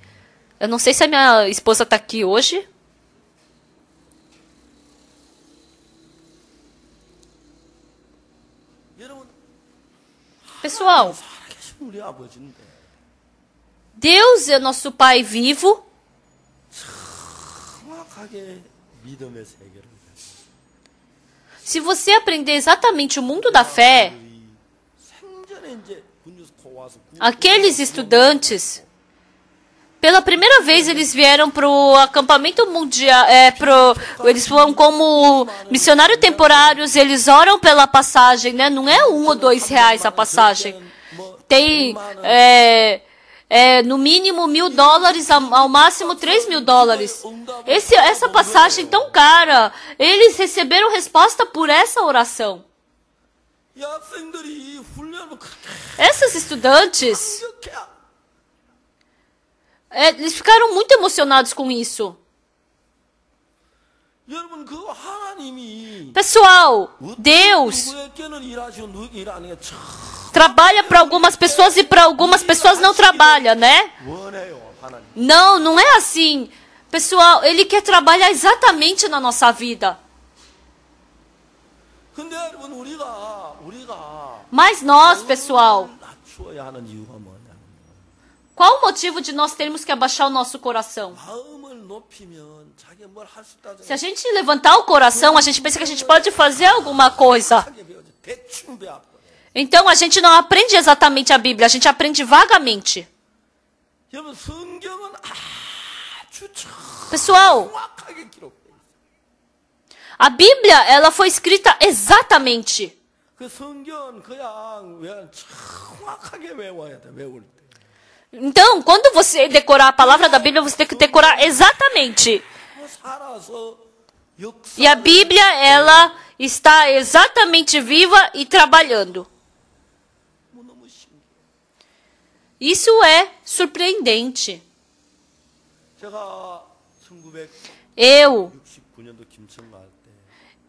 "Eu não sei se a minha esposa tá aqui hoje, Pessoal, Deus é nosso Pai vivo. Se você aprender exatamente o mundo da fé, aqueles estudantes pela primeira vez eles vieram pro acampamento mundial, é, pro, eles foram como missionários temporários, eles oram pela passagem, né? Não é um ou dois reais a passagem. Tem é, é, no mínimo mil dólares, ao máximo três mil dólares. Esse, essa passagem tão cara, eles receberam resposta por essa oração. Essas estudantes é, eles ficaram muito emocionados com isso. Pessoal, Deus trabalha para algumas pessoas e para algumas pessoas não trabalha, né? Não, não é assim. Pessoal, Ele quer trabalhar exatamente na nossa vida. Mas nós, pessoal, qual o motivo de nós termos que abaixar o nosso coração? Se a gente levantar o coração, a gente pensa que a gente pode fazer alguma coisa. Então a gente não aprende exatamente a Bíblia, a gente aprende vagamente. Pessoal, a Bíblia ela foi escrita exatamente. 그 성경은 그냥 정확하게 외워야 돼, 외울 때. Então, quando você decorar a palavra da Bíblia, você tem que decorar exatamente. E a Bíblia, ela está exatamente viva e trabalhando. Isso é surpreendente. Eu,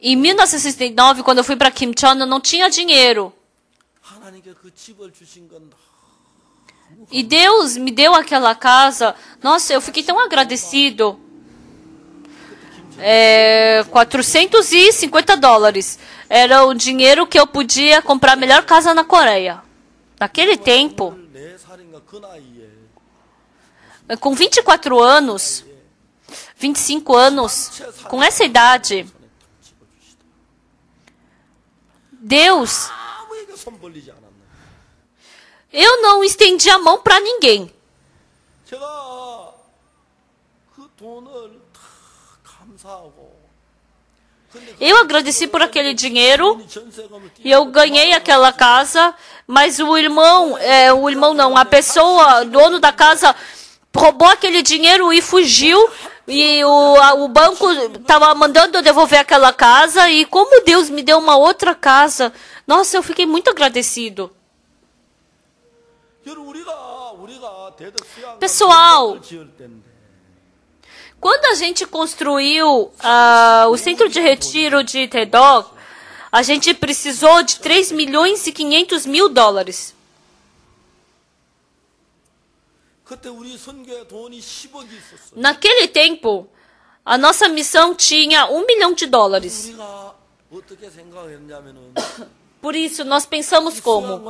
em 1969, quando eu fui para Kimchon, eu não tinha dinheiro. E Deus me deu aquela casa. Nossa, eu fiquei tão agradecido. É, 450 dólares. Era o dinheiro que eu podia comprar a melhor casa na Coreia. Naquele tempo, com 24 anos, 25 anos, com essa idade, Deus eu não estendi a mão para ninguém. Eu agradeci por aquele dinheiro e eu ganhei aquela casa, mas o irmão, é, o irmão não, a pessoa, dono da casa, roubou aquele dinheiro e fugiu. E o, a, o banco estava mandando eu devolver aquela casa. E como Deus me deu uma outra casa, nossa, eu fiquei muito agradecido. Pessoal, quando a gente construiu uh, o centro de retiro de Tedog, a gente precisou de 3 milhões e 500 mil dólares. Naquele tempo, a nossa missão tinha um milhão de dólares. Por isso, nós pensamos como?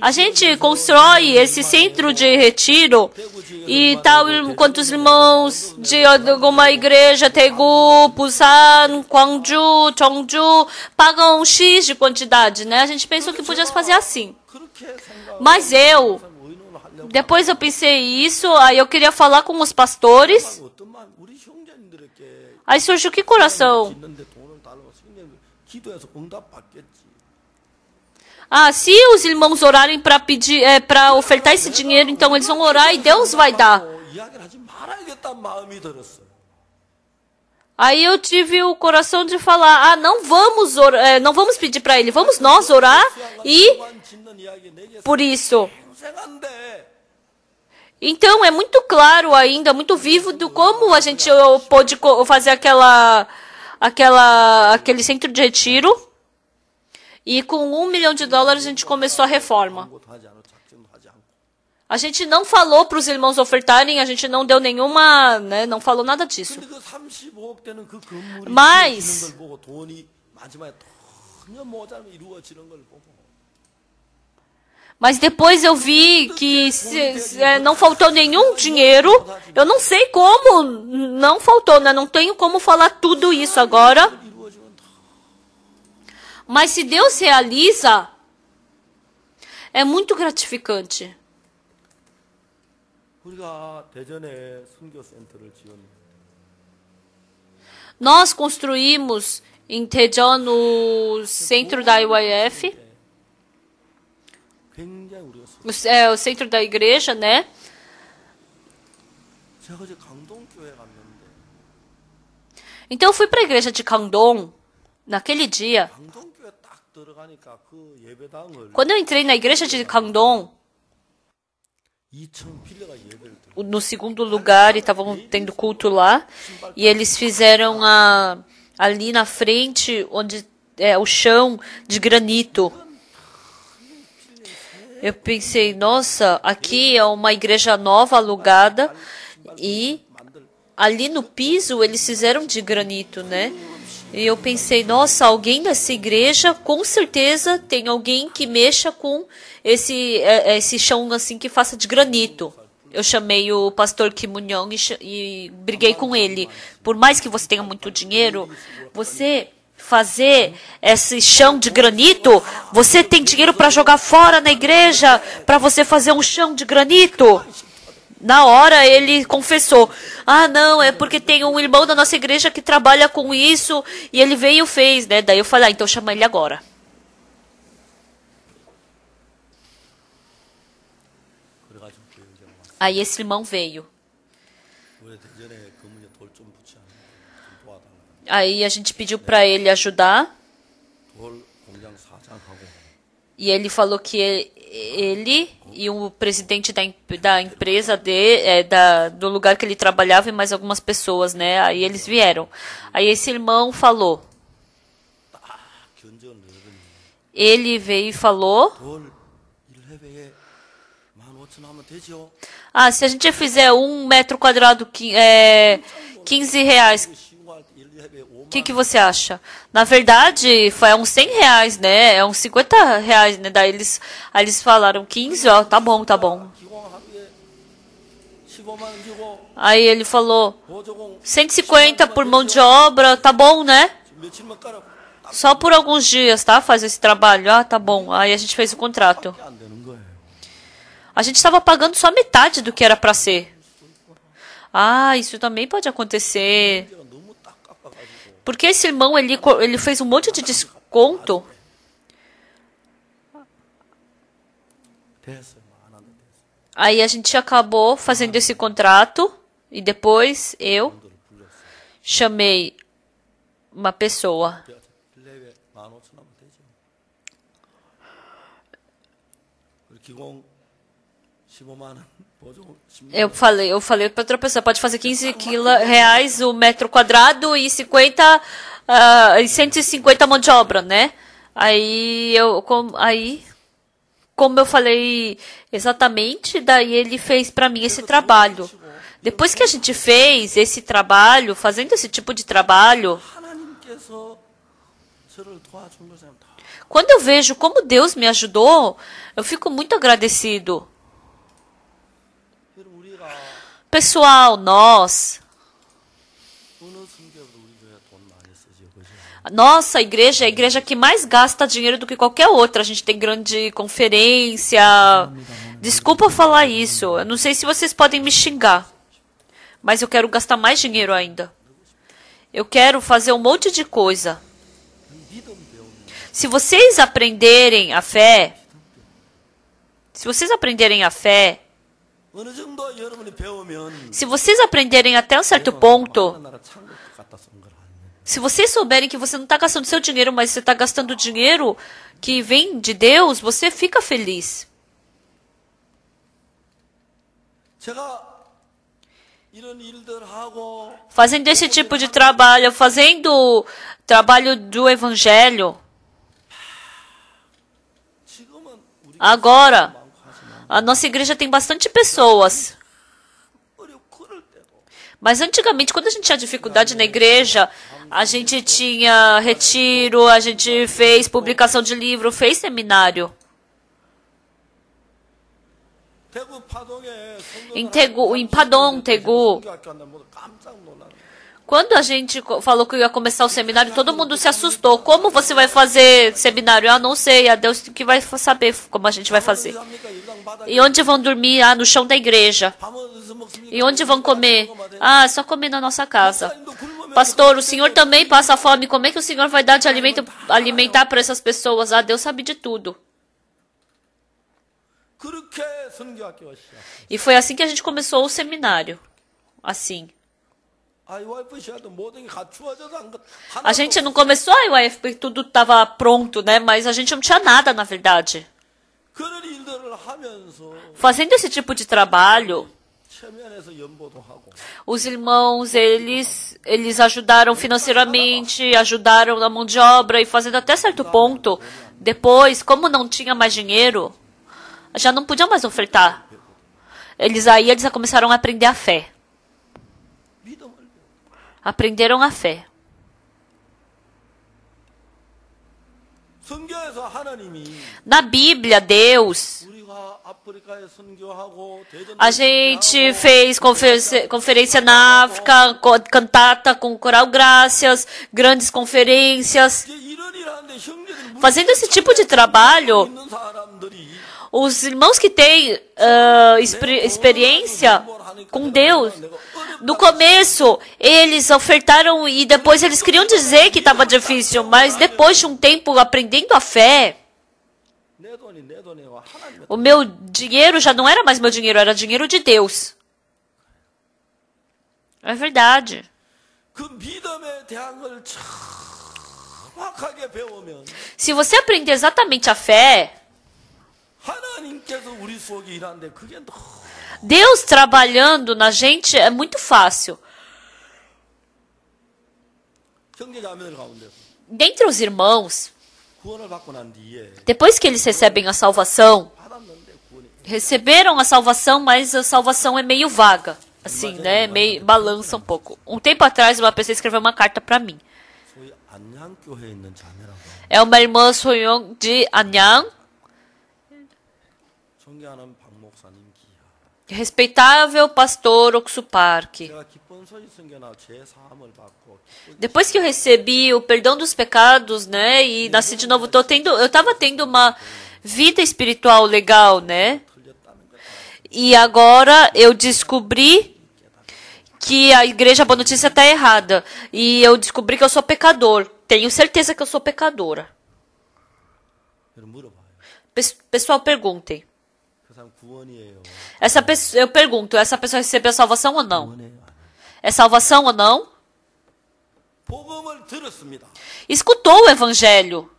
A gente constrói esse centro de retiro e tal quantos irmãos de alguma igreja, Tegu, Busan, Gwangju, ah, Chongju, pagam X de quantidade, né? A gente pensou que podia fazer assim. Mas eu, depois eu pensei isso, aí eu queria falar com os pastores. Aí surgiu que coração? Ah, se os irmãos orarem para pedir, é, para ofertar esse dinheiro, então eles vão orar e Deus vai dar. Aí eu tive o coração de falar: ah, não vamos, orar, é, não vamos pedir para ele, vamos nós orar e por isso. Então é muito claro ainda, muito vivo do como a gente pôde fazer aquela, aquela, aquele centro de retiro. E com um milhão de dólares a gente começou a reforma. A gente não falou para os irmãos ofertarem, a gente não deu nenhuma, né, não falou nada disso. Mas mas depois eu vi que se, se, é, não faltou nenhum dinheiro. Eu não sei como não faltou, né? Não tenho como falar tudo isso agora. Mas se Deus realiza, é muito gratificante. Nós construímos em Daejeon o centro da IYF, o, é, o centro da igreja, né? Então eu fui para a igreja de Kangdong naquele dia. Quando eu entrei na igreja de Gangdong, no segundo lugar, estavam tendo culto lá, e eles fizeram a, ali na frente, onde é o chão de granito. Eu pensei, nossa, aqui é uma igreja nova alugada e ali no piso eles fizeram de granito, né? E eu pensei, nossa, alguém dessa igreja, com certeza tem alguém que mexa com esse, é, é, esse chão assim que faça de granito. Eu chamei o pastor Kim Munhong e, e briguei com ele. Por mais que você tenha muito dinheiro, você fazer esse chão de granito, você tem dinheiro para jogar fora na igreja, para você fazer um chão de granito na hora ele confessou: "Ah, não, é porque tem um irmão da nossa igreja que trabalha com isso e ele veio e fez", né? Daí eu falei: ah, "Então chama ele agora". Aí esse irmão veio. Aí a gente pediu para ele ajudar. E ele falou que ele e o presidente da, da empresa de, é, da, do lugar que ele trabalhava e mais algumas pessoas, né? Aí eles vieram. Aí esse irmão falou. Ele veio e falou. Ah, se a gente fizer um metro quadrado, é, 15 reais o que, que você acha? Na verdade, foi uns 100 reais, né? É uns 50 reais, né? Daí eles, aí eles falaram 15, ó, tá bom, tá bom. Aí ele falou 150 por mão de obra, tá bom, né? Só por alguns dias, tá? Fazer esse trabalho. Ah, tá bom. Aí a gente fez o contrato. A gente estava pagando só metade do que era para ser. Ah, isso também pode acontecer. Porque esse irmão ele, ele fez um monte de desconto. Aí a gente acabou fazendo esse contrato e depois eu chamei uma pessoa. Eu falei, eu falei para outra pessoa, pode fazer 15 reais o metro quadrado e 50 uh, ah, e 150 mão de obra, né? Aí eu com, aí como eu falei exatamente, daí ele fez para mim esse trabalho. Depois que a gente fez esse trabalho, fazendo esse tipo de trabalho, quando eu vejo como Deus me ajudou, eu fico muito agradecido. Pessoal, nós. Nossa igreja é a igreja que mais gasta dinheiro do que qualquer outra. A gente tem grande conferência. Desculpa falar isso. Eu não sei se vocês podem me xingar. Mas eu quero gastar mais dinheiro ainda. Eu quero fazer um monte de coisa. Se vocês aprenderem a fé, se vocês aprenderem a fé, se vocês aprenderem até um certo ponto, se vocês souberem que você não está gastando seu dinheiro, mas você está gastando dinheiro que vem de Deus, você fica feliz. Fazendo esse tipo de trabalho, fazendo trabalho do Evangelho. Agora, a nossa igreja tem bastante pessoas. Mas antigamente, quando a gente tinha dificuldade na igreja, a gente tinha retiro, a gente fez publicação de livro, fez seminário. Em, Tegu, em Padom, Tegu, quando a gente falou que ia começar o seminário, todo mundo se assustou. Como você vai fazer seminário? Ah, não sei. A ah, Deus que vai saber como a gente vai fazer. E onde vão dormir? Ah, no chão da igreja. E onde vão comer? Ah, só comer na nossa casa. Pastor, o senhor também passa fome. Como é que o senhor vai dar de alimento, alimentar para essas pessoas? Ah, Deus sabe de tudo. E foi assim que a gente começou o seminário. Assim. A gente não começou a IYF porque tudo estava pronto, né? Mas a gente não tinha nada, na verdade. Fazendo esse tipo de trabalho, os irmãos, eles, eles ajudaram financeiramente, ajudaram na mão de obra e fazendo até certo ponto. Depois, como não tinha mais dinheiro, já não podiam mais ofertar. Eles aí eles começaram a aprender a fé aprenderam a fé. Na Bíblia, Deus. A gente fez conferência na África, cantata com coral graças, grandes conferências. Fazendo esse tipo de trabalho, os irmãos que têm uh, experiência com Deus. No começo, eles ofertaram e depois eles queriam dizer que estava difícil, mas depois de um tempo aprendendo a fé, o meu dinheiro já não era mais meu dinheiro, era dinheiro de Deus. É verdade. Se você aprender exatamente a fé, Deus trabalhando na gente é muito fácil. Dentre os irmãos, depois que eles recebem a salvação, receberam a salvação, mas a salvação é meio vaga, assim, né? Meio balança um pouco. Um tempo atrás, uma pessoa escreveu uma carta para mim. É uma irmã Soyeon de Anyang. Respeitável pastor Oxupark. depois que eu recebi o perdão dos pecados, né, e nasci de novo, tô tendo, eu estava tendo uma vida espiritual legal, né? E agora eu descobri que a igreja Boa Notícia está errada e eu descobri que eu sou pecador. Tenho certeza que eu sou pecadora. Pessoal, perguntem. É, essa pessoa, eu pergunto, essa pessoa recebeu salvação ou não? É salvação ou não? Escutou o evangelho.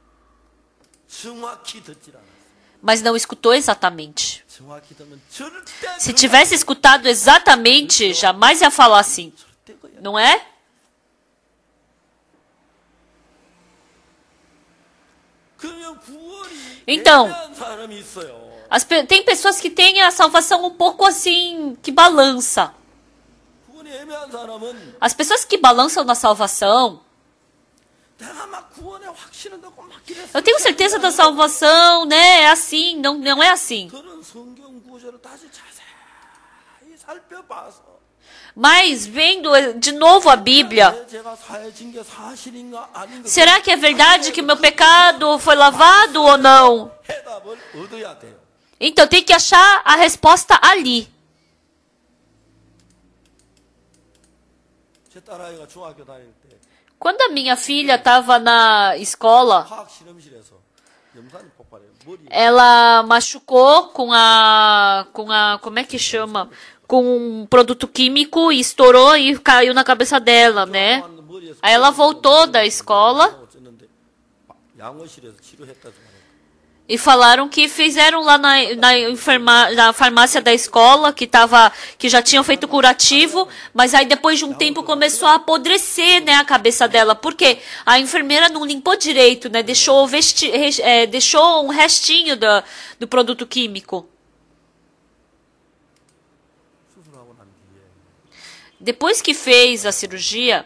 Mas não escutou exatamente. Se tivesse escutado exatamente, jamais ia falar assim. Não é? Então, as, tem pessoas que têm a salvação um pouco assim, que balança. As pessoas que balançam na salvação. Eu tenho certeza da salvação, né? É assim, não, não é assim. Mas vendo eh, de novo a Bíblia, será que é verdade que meu pecado foi lavado ou não? Então tem que achar a resposta ali. Quando a minha filha estava na escola, ela machucou com a, com a, como é que chama, com um produto químico e estourou e caiu na cabeça dela, né? Aí ela voltou da escola. E falaram que fizeram lá na, na, enferma, na farmácia da escola, que, tava, que já tinham feito curativo, mas aí depois de um tempo começou a apodrecer né, a cabeça dela. porque A enfermeira não limpou direito, né? Deixou, vesti, é, deixou um restinho do, do produto químico. Depois que fez a cirurgia,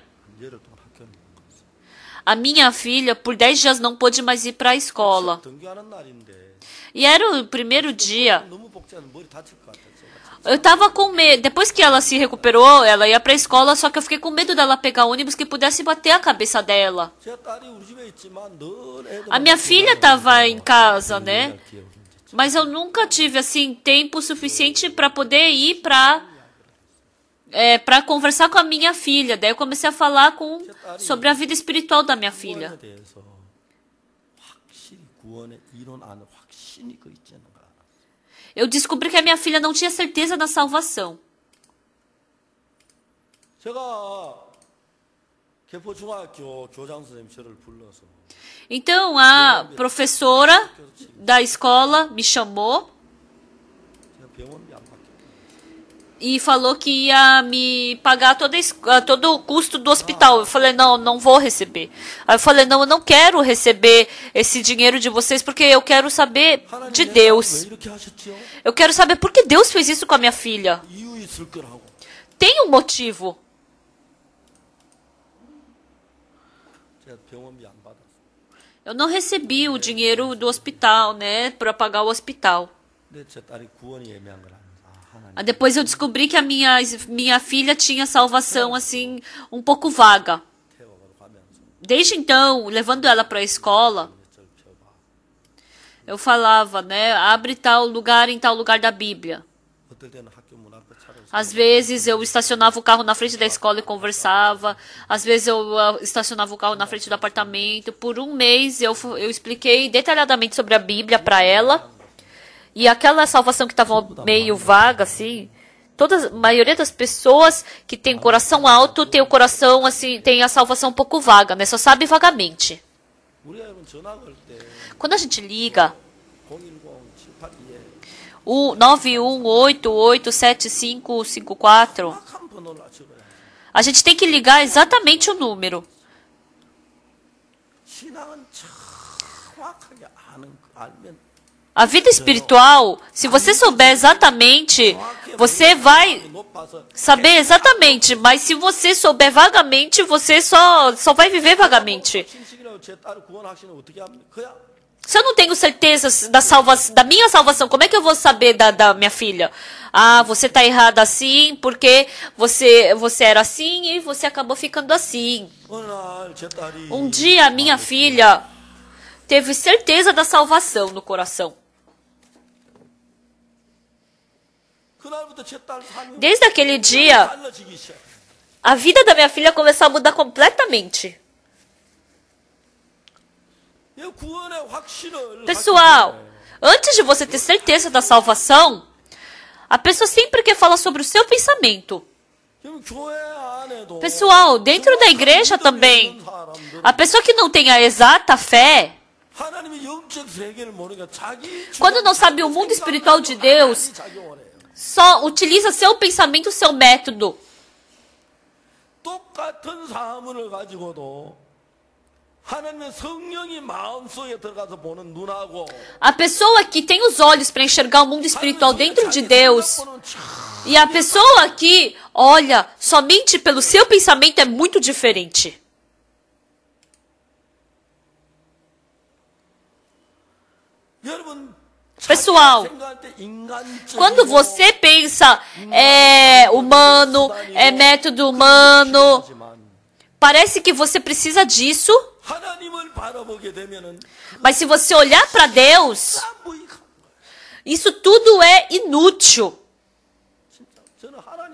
a minha filha, por 10 dias, não pôde mais ir para a escola. E era o primeiro dia. Eu estava com medo. Depois que ela se recuperou, ela ia para a escola, só que eu fiquei com medo dela pegar ônibus que pudesse bater a cabeça dela. A minha filha estava em casa, né? Mas eu nunca tive assim tempo suficiente para poder ir para é, para conversar com a minha filha. Daí eu comecei a falar com, sobre a vida espiritual da minha filha. É eu descobri que a minha filha não tinha certeza da salvação. Então a professora da escola me chamou e falou que ia me pagar todo ah, todo o custo do hospital. Eu falei, não, não vou receber. Aí eu falei, não, eu não quero receber esse dinheiro de vocês porque eu quero saber de Deus. Eu quero saber por que Deus fez isso com a minha filha. Tem um motivo. Eu não recebi o dinheiro do hospital, né, para pagar o hospital. Depois eu descobri que a minha, minha filha tinha salvação, assim, um pouco vaga. Desde então, levando ela para a escola, eu falava, né? Abre tal lugar em tal lugar da Bíblia. Às vezes eu estacionava o carro na frente da escola e conversava. Às vezes eu ah, estacionava o carro na frente do apartamento. Por um mês eu, eu expliquei detalhadamente sobre a Bíblia para ela. E aquela salvação que estava tá meio vaga, assim, toda a maioria das pessoas que tem tá coração alto tem o coração assim, tem a salvação um pouco vaga, né? Só sabe vagamente. Quando a gente liga o 918875554, a gente tem que ligar exatamente o número. A vida espiritual, se você souber exatamente, você vai saber exatamente, mas se você souber vagamente, você só, só vai viver vagamente. Se eu não tenho certeza da, salva da minha salvação, como é que eu vou saber da, da minha filha? Ah, você está errada assim, porque você, você era assim e você acabou ficando assim. Um dia a minha filha teve certeza da salvação no coração. Desde aquele dia, a vida da minha filha começou a mudar completamente. Pessoal, antes de você ter certeza da salvação, a pessoa sempre quer falar sobre o seu pensamento. Pessoal, dentro da igreja também, a pessoa que não tem a exata fé, quando não sabe o mundo espiritual de Deus, só utiliza seu pensamento, seu método. a pessoa que tem os olhos para enxergar o mundo espiritual dentro de Deus e a pessoa que olha somente pelo seu pensamento é muito diferente. 여러분 Pessoal, quando você pensa é humano, é método humano, parece que você precisa disso. Mas se você olhar para Deus, isso tudo é inútil.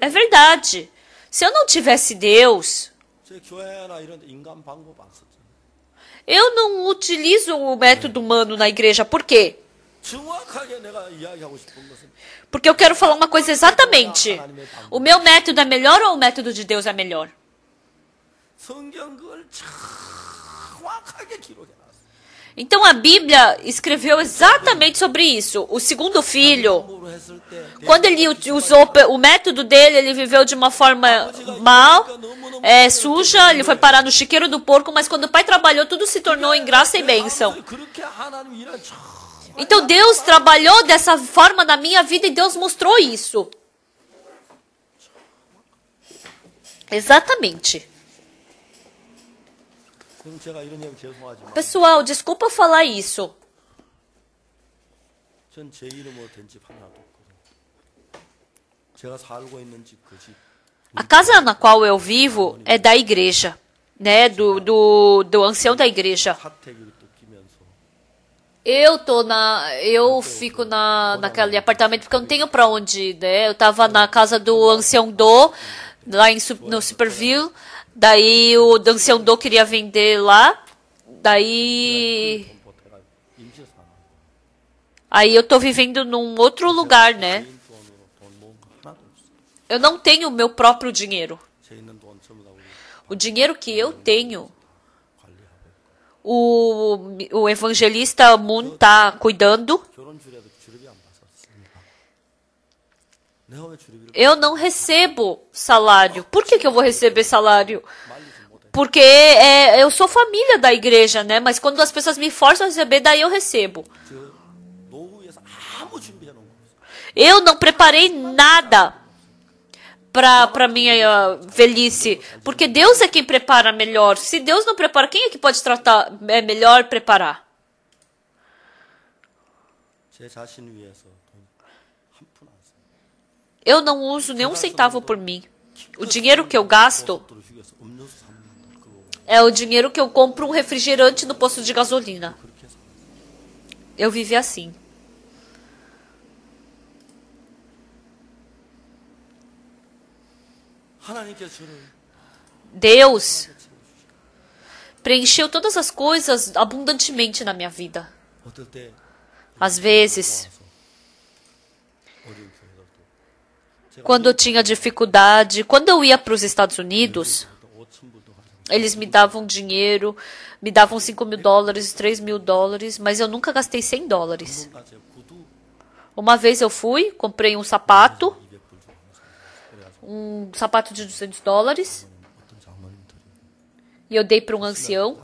É verdade. Se eu não tivesse Deus, eu não utilizo o método humano na igreja. Por quê? Porque eu quero falar uma coisa exatamente. O meu método é melhor ou o método de Deus é melhor? Então a Bíblia escreveu exatamente sobre isso. O segundo filho, quando ele usou o método dele, ele viveu de uma forma mal, é, suja, ele foi parar no chiqueiro do porco, mas quando o pai trabalhou, tudo se tornou em graça e bênção. Então Deus trabalhou dessa forma na minha vida e Deus mostrou isso. Exatamente. Pessoal, desculpa falar isso. A casa na qual eu vivo é da igreja, né? Do, do, do ancião da igreja. Eu tô na. Eu fico na, naquele apartamento porque eu não tenho pra onde ir, né? Eu tava na casa do Ancião Do, lá em, no Superville. Daí o Ancião Do queria vender lá. Daí. Aí eu tô vivendo num outro lugar, né? Eu não tenho meu próprio dinheiro. O dinheiro que eu tenho o, o evangelista Moon está cuidando. Eu não recebo salário. Por que, que eu vou receber salário? Porque é, eu sou família da igreja, né? Mas quando as pessoas me forçam a receber, daí eu recebo. Eu não preparei nada para para minha velhice, porque Deus é quem prepara melhor. Se Deus não prepara, quem é que pode tratar é melhor preparar? É eu não uso nenhum centavo por mim. O dinheiro que eu gasto é o dinheiro que eu compro um refrigerante no posto de gasolina. Eu vivi assim. Deus preencheu todas as coisas abundantemente na minha vida. Às vezes, quando eu tinha dificuldade, quando eu ia para os Estados Unidos, eles me davam dinheiro, me davam 5 mil dólares, 3 mil dólares, mas eu nunca gastei 100 dólares. Uma vez eu fui, comprei um sapato um sapato de 200 dólares. E eu dei para um ancião.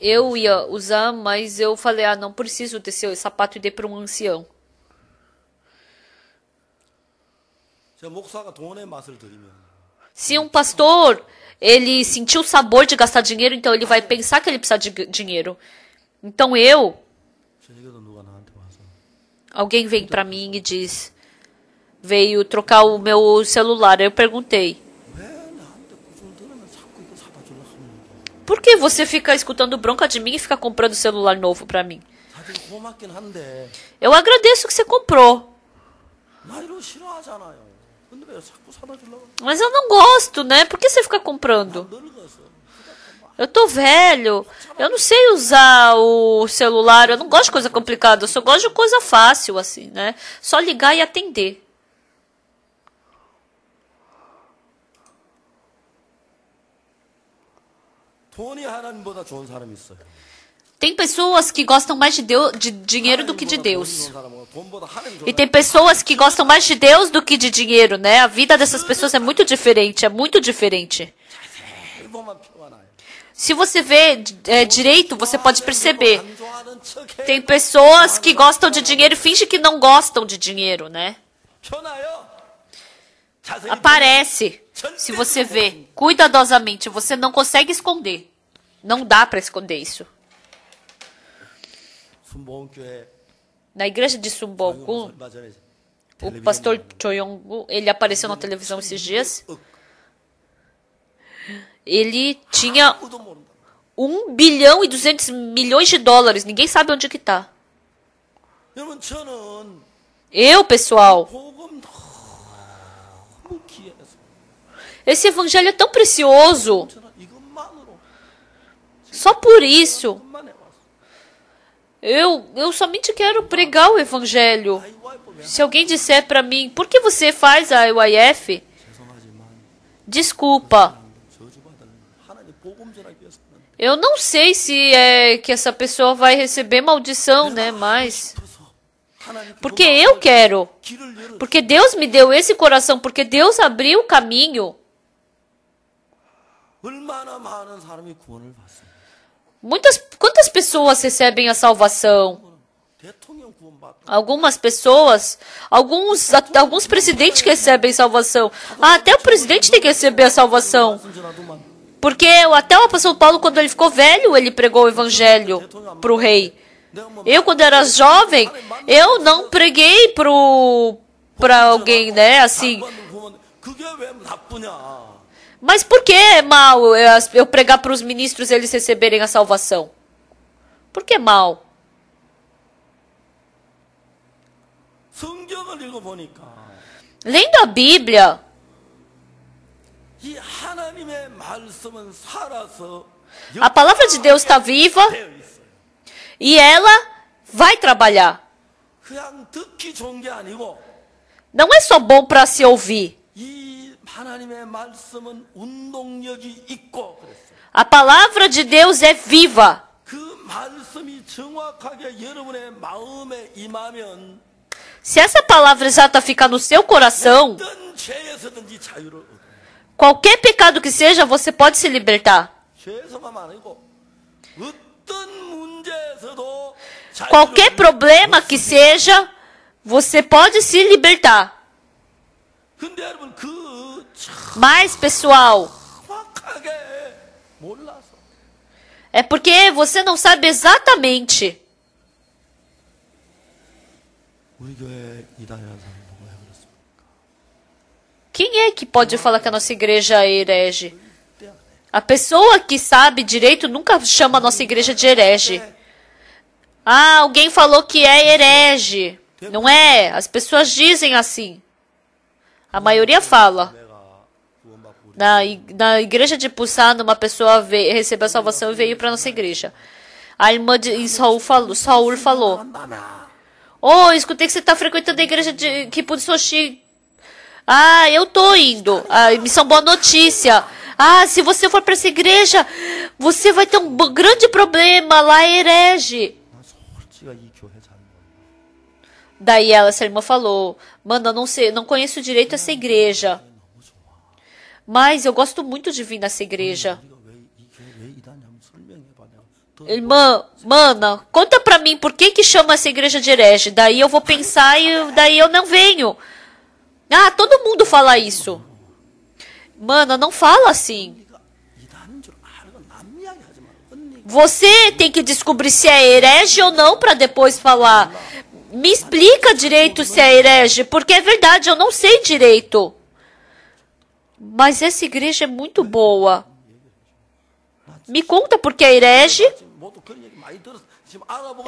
Eu ia usar, mas eu falei: ah, não preciso desse sapato e dei para um ancião. É Se um pastor ele sentiu o sabor de gastar dinheiro, então ele vai pensar que ele precisa de dinheiro. Então eu. Alguém vem para mim e diz: veio trocar o meu celular. Eu perguntei: Por que você fica escutando bronca de mim e fica comprando celular novo pra mim? Eu agradeço que você comprou. Mas eu não gosto, né? Por que você fica comprando? Eu tô velho. Eu não sei usar o celular. Eu não gosto de coisa complicada. Eu só gosto de coisa fácil, assim, né? Só ligar e atender. Tem pessoas que gostam mais de, Deus, de dinheiro do que de Deus. E tem pessoas que gostam mais de Deus do que de dinheiro, né? A vida dessas pessoas é muito diferente, é muito diferente. Se você vê é, direito, você pode perceber. Tem pessoas que gostam de dinheiro e fingem que não gostam de dinheiro, né? Aparece. Se você vê cuidadosamente, você não consegue esconder. Não dá para esconder isso. É na igreja de Sumbongu, o pastor Choyongu, ele apareceu na televisão esses dias. Ele tinha 1 bilhão e 200 milhões de dólares. Ninguém sabe onde que tá. Eu, pessoal, Esse evangelho é tão precioso. Só por isso. Eu, eu somente quero pregar o evangelho. Se alguém disser para mim, por que você faz a IYF? Desculpa. Eu não sei se é que essa pessoa vai receber maldição, né? Mas. Porque eu quero. Porque Deus me deu esse coração. Porque Deus abriu o caminho. Muitas, quantas pessoas recebem a salvação? Algumas pessoas, alguns, alguns presidentes recebem salvação. Ah, até o presidente tem que receber a salvação. Porque até o apóstolo Paulo, quando ele ficou velho, ele pregou o evangelho para o rei. Eu, quando era jovem, eu não preguei para alguém, né? Assim. Mas por que é mal eu pregar para os ministros eles receberem a salvação? Por que é mal? Lendo a Bíblia, a palavra de Deus está viva e ela vai trabalhar. Não é só bom para se ouvir. A palavra de Deus é viva. Se essa palavra exata ficar no seu coração, qualquer pecado que seja, você pode se libertar. Qualquer problema que seja, você pode se libertar. Mas, pessoal, é, é porque você não sabe exatamente. Quem é que pode falar que a nossa igreja é herege? A pessoa que sabe direito nunca chama a nossa igreja de herege. Ah, alguém falou que é herege. Não é? As pessoas dizem assim. A maioria fala na, na igreja de Busan, uma pessoa veio, recebeu a salvação e veio para nossa igreja. A irmã de Saul falou, Saul falou: "Oh, escutei que você está frequentando a igreja de Kiputsoshi. Ah, eu tô indo. Ah, missão boa notícia. Ah, se você for para essa igreja, você vai ter um grande problema lá herege." Daí ela, essa irmã falou: "Mano, eu não sei, não conheço direito essa igreja." Mas eu gosto muito de vir nessa igreja. Irmã, mana, conta pra mim por que que chama essa igreja de herege. Daí eu vou pensar e daí eu não venho. Ah, todo mundo fala isso. Mana, não fala assim. Você tem que descobrir se é herege ou não para depois falar. Me explica direito se é herege, porque é verdade, eu não sei direito. Mas essa igreja é muito boa. Me conta porque é herege.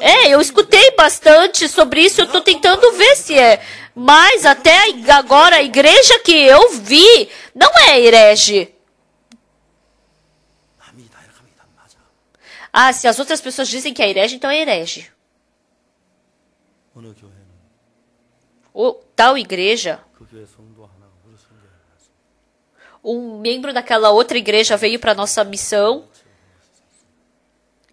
É, eu escutei bastante sobre isso, eu estou tentando ver se é. Mas até agora a igreja que eu vi não é herege. Ah, se as outras pessoas dizem que é herege, então é herege. O, tal igreja um membro daquela outra igreja veio para nossa missão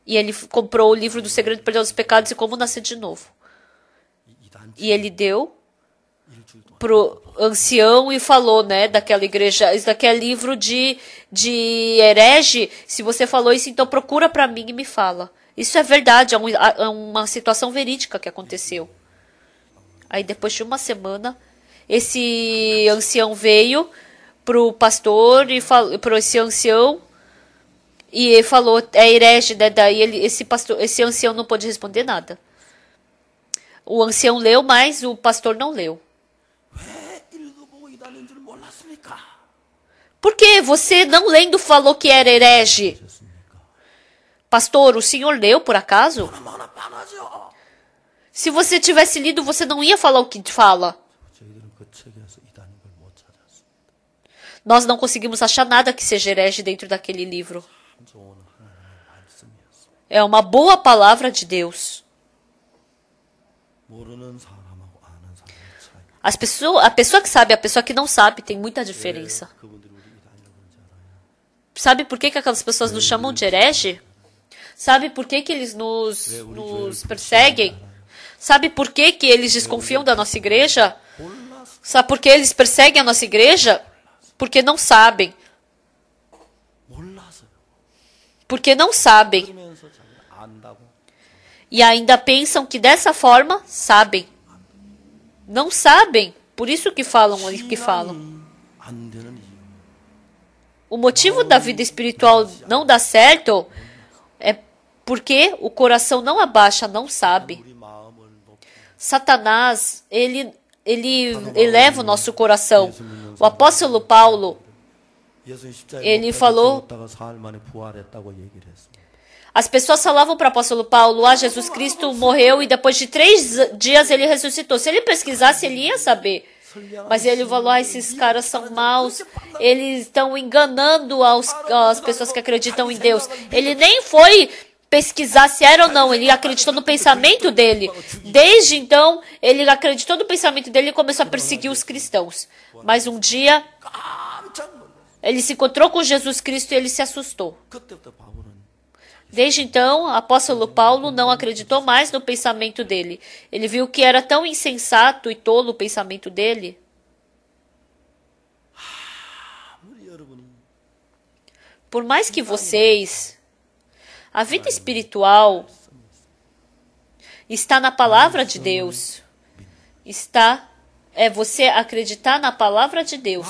e ele comprou o livro do Segredo do Perdão dos Pecados e Como Nascer de Novo. E ele deu pro ancião e falou, né, daquela igreja, isso daqui é livro de, de herege, se você falou isso, então procura para mim e me fala. Isso é verdade, é, um, é uma situação verídica que aconteceu. Aí depois de uma semana, esse ancião veio pro pastor e para esse ancião e ele falou é herege, né? Daí ele, esse pastor, esse ancião não pôde responder nada. O ancião leu, mas o pastor não leu. Por que você não lendo falou que era herege? Pastor, o senhor leu por acaso? Se você tivesse lido, você não ia falar o que fala. Nós não conseguimos achar nada que seja herege dentro daquele livro. É uma boa palavra de Deus. As pessoa, a pessoa que sabe e a pessoa que não sabe tem muita diferença. Sabe por que, que aquelas pessoas nos chamam de herege? Sabe por que, que eles nos, nos perseguem? Sabe por que, que eles desconfiam da nossa igreja? Sabe por que eles perseguem a nossa igreja? Porque não sabem. Porque não sabem. E ainda pensam que dessa forma sabem. Não sabem. Por isso que falam o que falam. O motivo da vida espiritual não dar certo é porque o coração não abaixa, não sabe. Satanás, ele ele tá eleva o nosso coração. O apóstolo Paulo, ele falou. As pessoas falavam para o apóstolo Paulo: Ah, Jesus Cristo morreu e depois de três dias ele ressuscitou. Se ele pesquisasse, ele ia saber. Mas ele falou: ah, esses caras são maus, eles estão enganando aos, as pessoas que acreditam em Deus. Ele nem foi pesquisar se era ou não. Ele acreditou no pensamento dele. Desde então, ele acreditou no pensamento dele e começou a perseguir os cristãos. Mas um dia, ele se encontrou com Jesus Cristo e ele se assustou. Desde então, o apóstolo Paulo não acreditou mais no pensamento dele. Ele viu que era tão insensato e tolo o pensamento dele. Por mais que vocês a vida espiritual está na palavra de Deus. Está é você acreditar na palavra de Deus.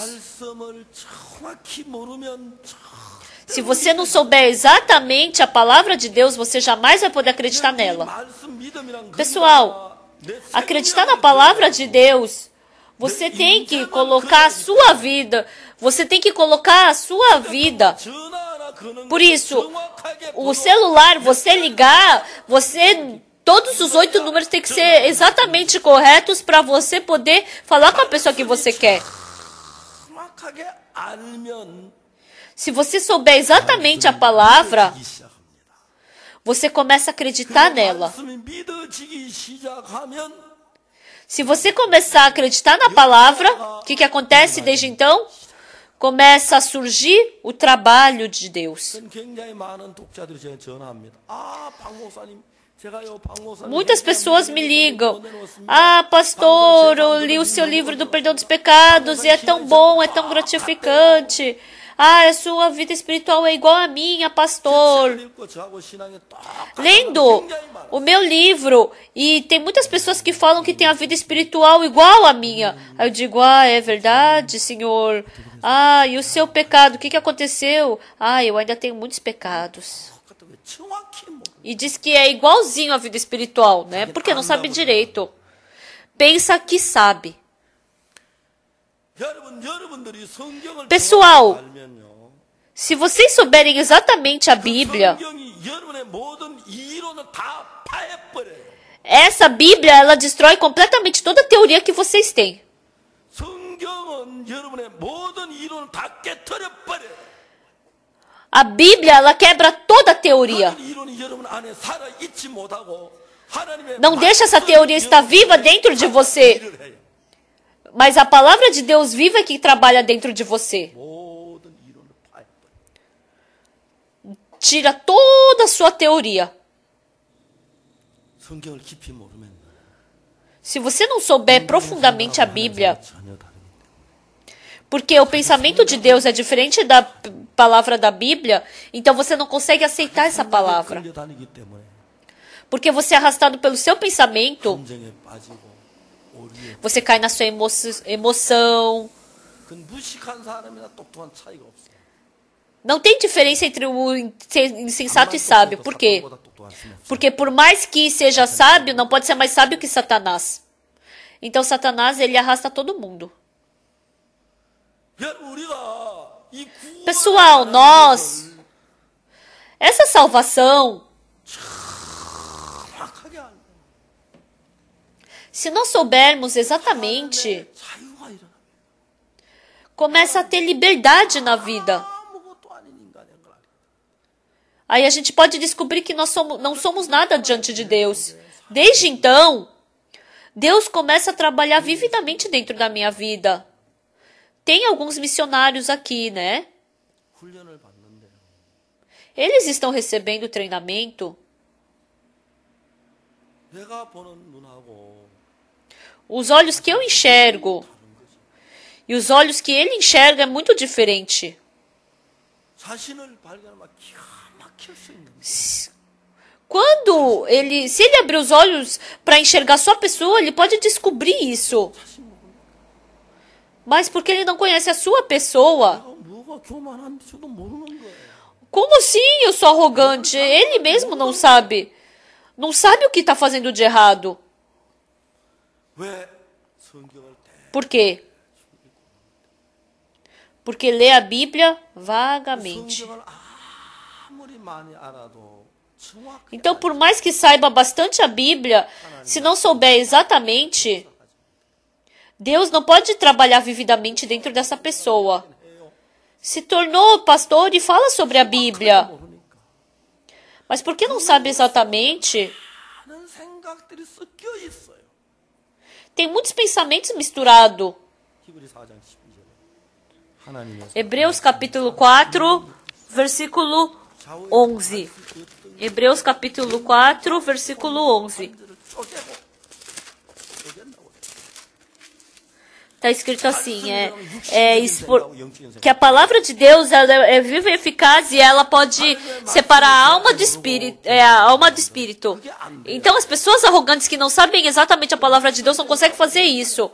Se você não souber exatamente a palavra de Deus, você jamais vai poder acreditar nela. Pessoal, acreditar na palavra de Deus, você tem que colocar a sua vida, você tem que colocar a sua vida por isso, o celular, você ligar, você todos os oito números têm que ser exatamente corretos para você poder falar com a pessoa que você quer. Se você souber exatamente a palavra, você começa a acreditar nela. Se você começar a acreditar na palavra, o que, que acontece desde então? começa a surgir o trabalho de Deus. Muitas pessoas me ligam. Ah, pastor, eu li o seu livro do perdão dos pecados e é tão bom, é tão gratificante. Ah, a sua vida espiritual é igual a minha, pastor. Lendo o meu livro, e tem muitas pessoas que falam que tem a vida espiritual igual a minha. Aí eu digo, ah, é verdade, senhor. Ah, e o seu pecado, o que, que aconteceu? Ah, eu ainda tenho muitos pecados. E diz que é igualzinho à vida espiritual, né? Porque não sabe direito. Pensa que sabe. Pessoal, se vocês souberem exatamente a Bíblia, essa Bíblia ela destrói completamente toda a teoria que vocês têm. A Bíblia ela quebra toda a teoria. Não deixa essa teoria estar viva dentro de você. Mas a palavra de Deus viva é que trabalha dentro de você. Tira toda a sua teoria. Se você não souber profundamente a Bíblia, porque o pensamento de Deus é diferente da palavra da Bíblia, então você não consegue aceitar essa palavra. Porque você é arrastado pelo seu pensamento você cai na sua emoção. Não tem diferença entre o insensato e sábio. Por quê? Porque por mais que seja sábio, não pode ser mais sábio que Satanás. Então Satanás ele arrasta todo mundo. Pessoal, nós essa salvação Se nós soubermos exatamente, começa a ter liberdade na vida. Aí a gente pode descobrir que nós somos, não somos nada diante de Deus. Desde então, Deus começa a trabalhar vividamente dentro da minha vida. Tem alguns missionários aqui, né? Eles estão recebendo treinamento. 내가 보는 눈하고 os olhos que eu enxergo e os olhos que ele enxerga é muito diferente. Quando ele, se ele abrir os olhos para enxergar sua pessoa, ele pode descobrir isso. Mas porque ele não conhece a sua pessoa. Como assim eu sou arrogante? Ele mesmo não sabe. Não sabe o que está fazendo de errado. Por quê? Porque lê a Bíblia vagamente. Então, por mais que saiba bastante a Bíblia, se não souber exatamente, Deus não pode trabalhar vividamente dentro dessa pessoa. Se tornou pastor e fala sobre a Bíblia. Mas por que não sabe exatamente? Tem muitos pensamentos misturados. Hebreus capítulo 4, versículo 11. Hebreus capítulo 4, versículo 11. está escrito assim, é, é, é expor, que a palavra de Deus ela é, é viva e eficaz e ela pode separar a alma de espírito, é a alma do espírito. Então as pessoas arrogantes que não sabem exatamente a palavra de Deus não conseguem fazer isso.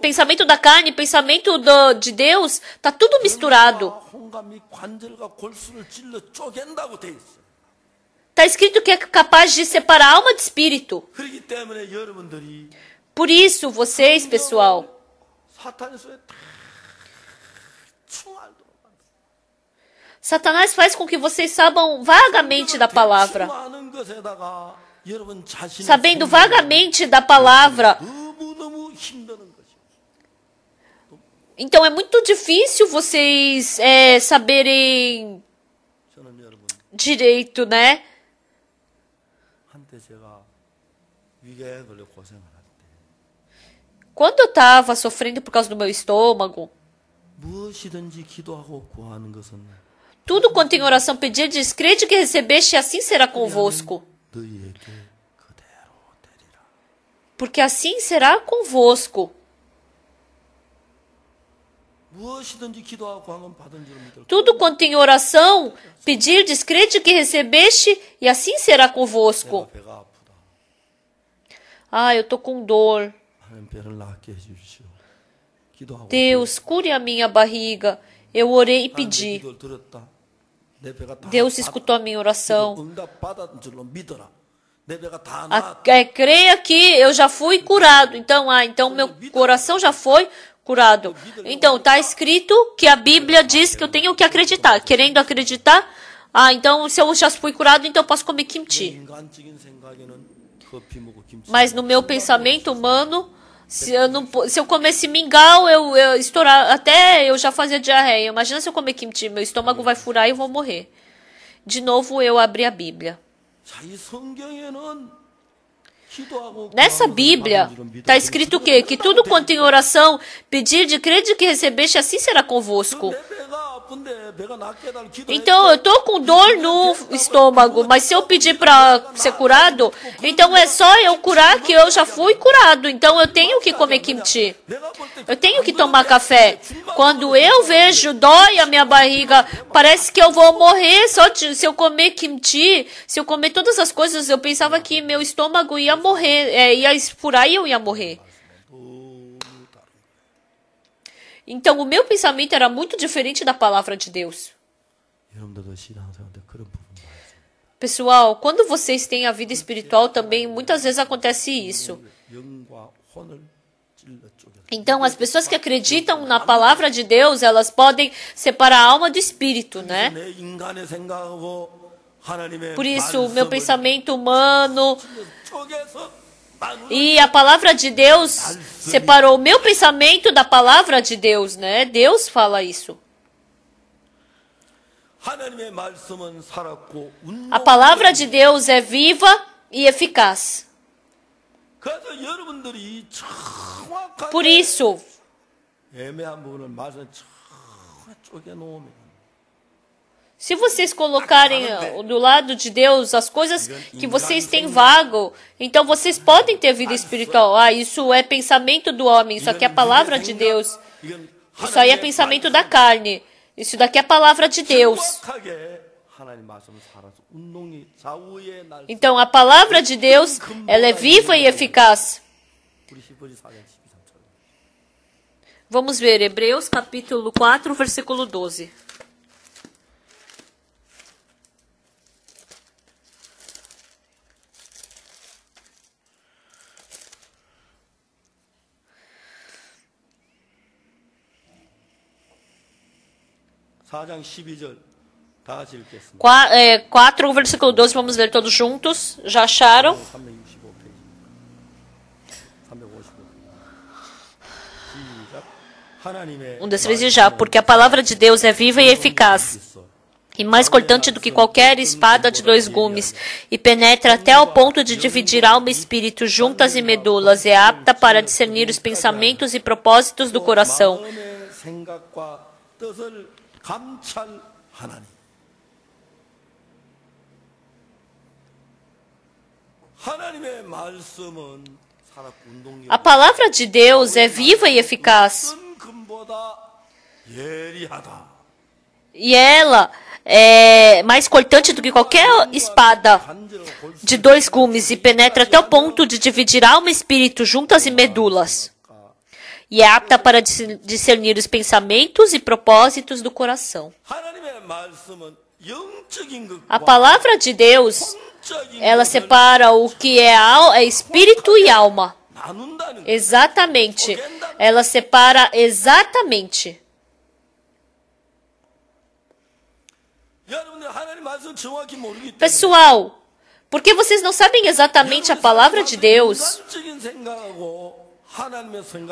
Pensamento da carne, pensamento do, de Deus, tá tudo misturado. Está escrito que é capaz de separar a alma de espírito. Por isso, vocês, pessoal, Satanás faz com que vocês saibam vagamente da palavra. Sabendo vagamente da palavra. Então é muito difícil vocês é, saberem direito, né? Quando eu tava sofrendo por causa do meu estômago, tudo quanto em oração pedia, diz: crede que recebeste, e assim será convosco. Porque assim será convosco. Tudo quanto em oração pedir, descrede que recebeste, e assim será convosco. Ah, eu tô com dor. Deus, cure a minha barriga. Eu orei e pedi. Deus escutou a minha oração. A, é, creia que eu já fui curado. Então, ah, então meu coração já foi curado. Então, está escrito que a Bíblia diz que eu tenho que acreditar. Querendo acreditar, ah, então se eu já fui curado, então eu posso comer kimchi. Mas no meu pensamento humano, se eu, não, se eu comesse mingau, eu, eu estourar. Até eu já fazia diarreia. Imagina se eu comer kimchi, meu estômago vai furar e eu vou morrer. De novo, eu abri a Bíblia. Nessa Bíblia está escrito o quê? Que tudo quanto em oração pedir de crede que recebeste, assim será convosco. Então eu tô com dor no estômago, mas se eu pedir para ser curado, então é só eu curar que eu já fui curado. Então eu tenho que comer kimchi. Eu tenho que tomar café. Quando eu vejo dói a minha barriga, parece que eu vou morrer só de, se eu comer kimchi, se eu comer todas as coisas, eu pensava que meu estômago ia morrer, é, ia esfurar e eu ia morrer. Então o meu pensamento era muito diferente da palavra de Deus. Pessoal, quando vocês têm a vida espiritual também, muitas vezes acontece isso. Então, as pessoas que acreditam na palavra de Deus, elas podem separar a alma do espírito, né? Por isso, o meu pensamento humano e a palavra de Deus separou o meu pensamento da palavra de Deus, né? Deus fala isso. A palavra de Deus é viva e eficaz. Por isso, se vocês colocarem do lado de Deus as coisas que vocês têm vago, então vocês podem ter vida ah, espiritual. É. Ah, isso é pensamento do homem, isso aqui é a palavra de Deus. Isso aí é pensamento da carne. Isso daqui é a palavra de Deus. Então a palavra de Deus, ela é viva e eficaz. Vamos ver Hebreus capítulo 4, versículo 12. 4, 4, é, versículo 12, vamos ler todos juntos. Já acharam? Um, dois, três e já. Porque a palavra de Deus é viva e eficaz e mais cortante do que qualquer espada de dois gumes, e penetra até ao ponto de dividir alma e espírito, juntas e medulas, é apta para discernir os pensamentos e propósitos do coração. A palavra de Deus é viva e eficaz. E ela é mais cortante do que qualquer espada de dois gumes e penetra até o ponto de dividir alma e espírito juntas e medulas e é apta para discernir os pensamentos e propósitos do coração. A palavra de Deus, ela separa o que é, é espírito e alma. Exatamente. Ela separa exatamente. Pessoal, porque vocês não sabem exatamente a palavra de Deus,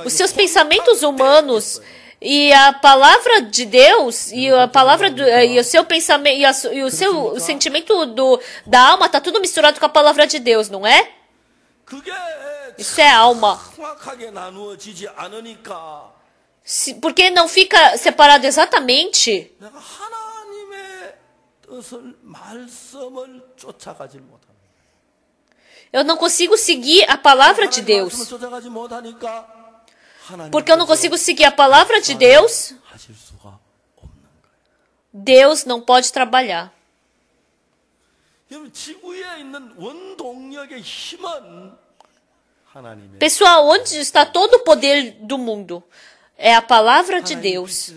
os seus pensamentos humanos e a palavra de Deus e a palavra do, eh, e o seu pensamento e, a, e o seu o sentimento do, da alma está tudo misturado com a palavra de Deus, não é? Isso é alma. porque não fica separado exatamente? Eu não consigo seguir a palavra de Deus. Porque eu não consigo seguir a palavra de Deus, Deus não pode trabalhar. Pessoal, onde está todo o poder do mundo? É a palavra de Deus.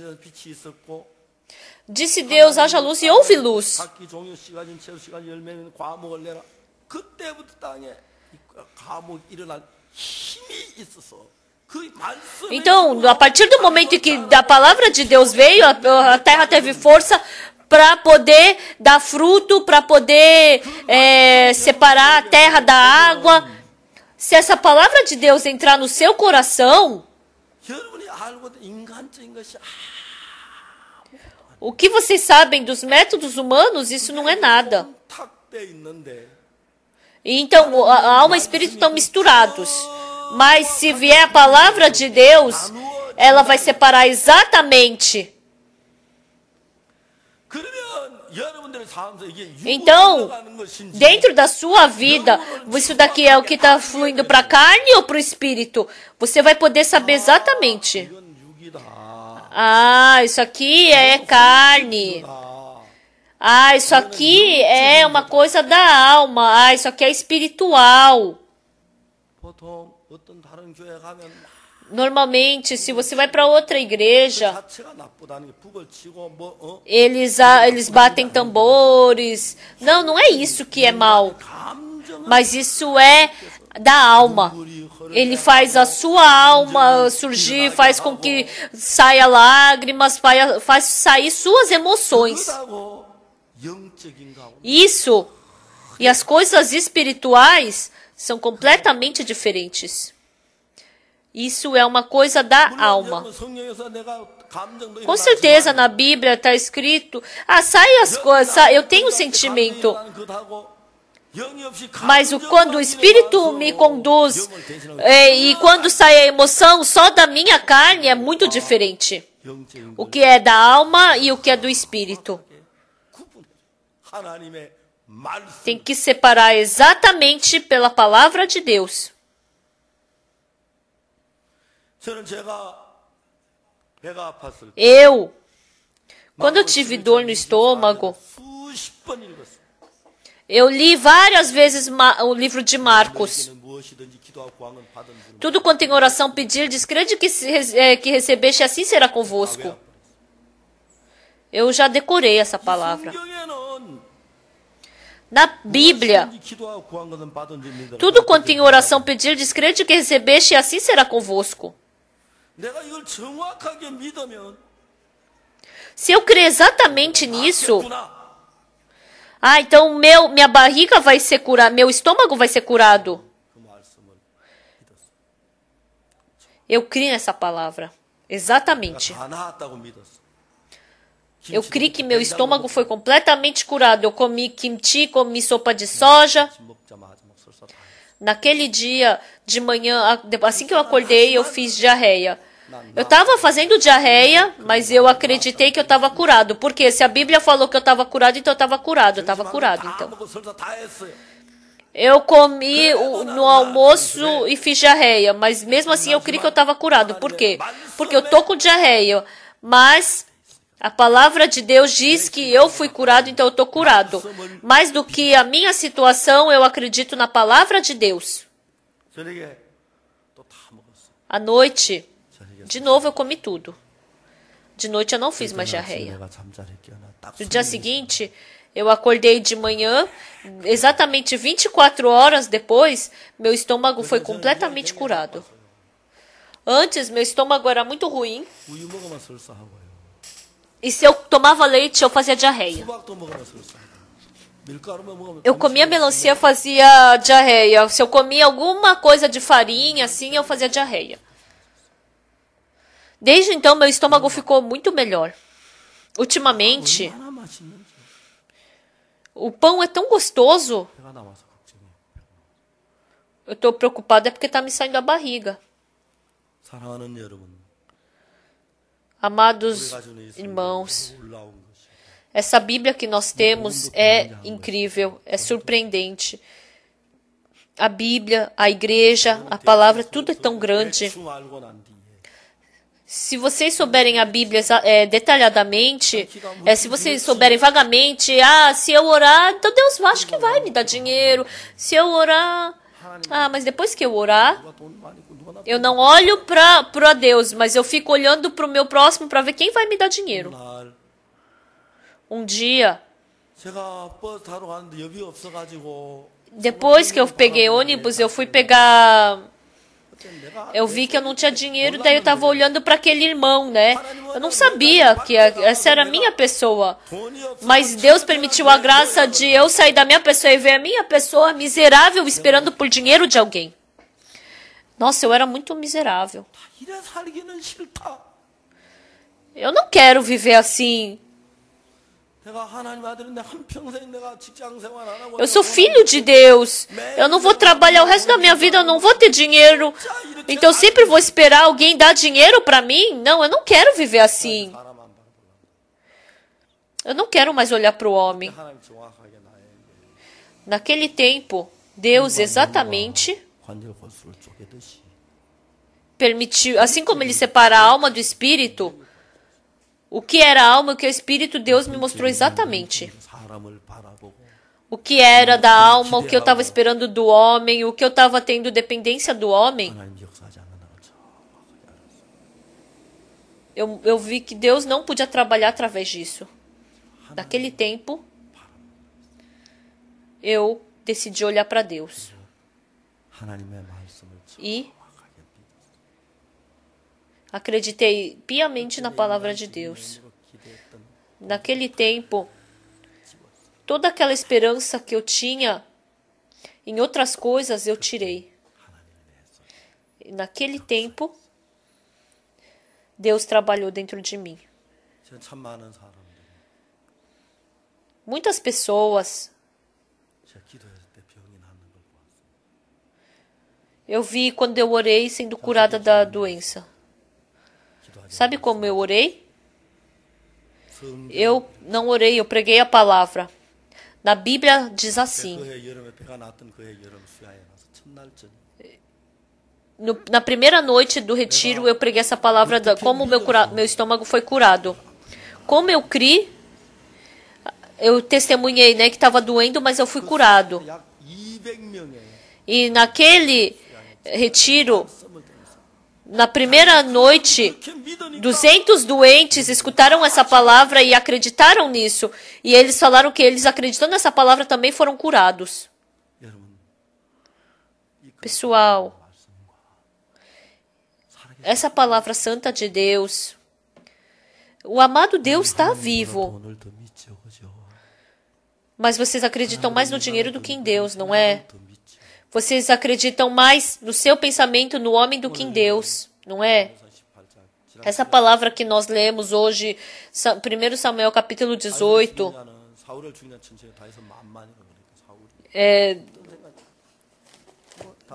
Disse Deus: haja luz e houve luz. Então, a partir do momento que a palavra de Deus veio, a, a terra teve força para poder dar fruto, para poder é, separar a terra da água. Se essa palavra de Deus entrar no seu coração, o que vocês sabem dos métodos humanos, isso não é nada. Então, a alma e espírito estão misturados. Mas se vier a palavra de Deus, ela vai separar exatamente. Então, dentro da sua vida, isso daqui é o que está fluindo para a carne ou para o espírito? Você vai poder saber exatamente. Ah, isso aqui é carne. Ah, isso aqui é uma coisa da alma. Ah, isso aqui é espiritual. Normalmente, se você vai para outra igreja, eles, eles batem tambores. Não, não é isso que é mal. Mas isso é da alma. Ele faz a sua alma surgir, faz com que saia lágrimas, faz sair suas emoções. Isso e as coisas espirituais são completamente diferentes. Isso é uma coisa da alma. Com certeza na Bíblia está escrito: ah, sai as coisas, eu tenho um sentimento. Mas o, quando o Espírito me conduz é, e quando sai a emoção só da minha carne é muito diferente. O que é da alma e o que é do Espírito. Tem que separar exatamente pela palavra de Deus. Eu, quando eu tive dor no estômago, eu li várias vezes o livro de Marcos. Tudo quanto em oração pedir, diz, crede que, é, que recebeste, assim será convosco. Eu já decorei essa palavra na Bíblia. Tudo quanto em oração pedir, descrente que recebeste, e assim será convosco. Se eu crer exatamente nisso, ah, então meu, minha barriga vai ser curada, meu estômago vai ser curado. Eu criei essa palavra. Exatamente. Eu criei que meu estômago foi completamente curado. Eu comi kimchi, comi sopa de soja. Naquele dia de manhã, assim que eu acordei, eu fiz diarreia. Eu estava fazendo diarreia, mas eu acreditei que eu estava curado. Porque se a Bíblia falou que eu estava curado, então eu estava curado. Eu estava curado, então. Eu comi no almoço e fiz diarreia, mas mesmo assim eu creio que eu estava curado. Por quê? Porque eu tô com diarreia, mas a palavra de Deus diz que eu fui curado, então eu estou curado. Mais do que a minha situação, eu acredito na palavra de Deus. À noite, de novo eu comi tudo. De noite eu não fiz mais diarreia. No dia seguinte, eu acordei de manhã, exatamente 24 horas depois, meu estômago foi completamente curado. Antes, meu estômago era muito ruim. E se eu tomava leite, eu fazia diarreia. Tá né, eu comia né? melancia, fazia diarreia. Se eu comia alguma coisa de farinha, assim, eu fazia diarreia. Desde então, meu estômago ficou muito melhor. Ultimamente, o pão é tão gostoso. Eu estou preocupada é porque está me saindo a barriga. 사랑하는 여러분. Amados irmãos, essa Bíblia que nós temos é incrível, é surpreendente. A Bíblia, a igreja, a palavra, tudo é tão né? grande. Se vocês souberem a Bíblia é, detalhadamente, então, é, se vocês souberem vagamente, ah, se eu orar, então Deus acho que vai me dar dinheiro. Se eu orar. Ah, mas depois que eu orar, eu não olho pra, pra Deus, mas eu fico olhando pro meu próximo para ver quem vai me dar dinheiro. Um dia. Depois que eu peguei ônibus, eu fui pegar. Eu vi que eu não tinha dinheiro, daí eu tava olhando para aquele irmão, né? Eu não sabia que essa era a minha pessoa. Mas Deus permitiu a graça de eu sair da minha pessoa e ver a minha pessoa miserável esperando por dinheiro de alguém. Nossa, eu era muito miserável. Eu não quero viver assim. Eu sou filho de Deus. Eu não vou trabalhar o resto da minha vida, eu não vou ter dinheiro. Então eu sempre vou esperar alguém dar dinheiro para mim? Não, eu não quero viver assim. Eu não quero mais olhar para o homem. Naquele tempo, Deus exatamente Permitiu, assim como ele separa a alma do espírito, o que era a alma e o que é o espírito, Deus me mostrou exatamente. O que era da alma, o que eu estava esperando do homem, o que eu estava tendo dependência do homem. Eu, eu vi que Deus não podia trabalhar através disso. Naquele tempo, eu decidi olhar para Deus. E acreditei piamente na palavra de Deus. Naquele tempo, toda aquela esperança que eu tinha em outras coisas eu tirei. Naquele tempo, Deus trabalhou dentro de mim. Muitas pessoas Eu vi quando eu orei sendo curada da doença. Sabe como eu orei? Eu não orei, eu preguei a palavra. Na Bíblia diz assim: no, Na primeira noite do retiro, eu preguei essa palavra, da, como meu, cura, meu estômago foi curado. Como eu criei, eu testemunhei né, que estava doendo, mas eu fui curado. E naquele retiro, na primeira noite, 200 doentes escutaram essa palavra e acreditaram nisso. E eles falaram que eles, acreditando nessa palavra, também foram curados. Pessoal, essa palavra santa de Deus, o amado Deus está vivo. Mas vocês acreditam mais no dinheiro do que em Deus, não é? Vocês acreditam mais no seu pensamento no homem do que em Deus, não é? Essa palavra que nós lemos hoje, 1 Samuel capítulo 18. É,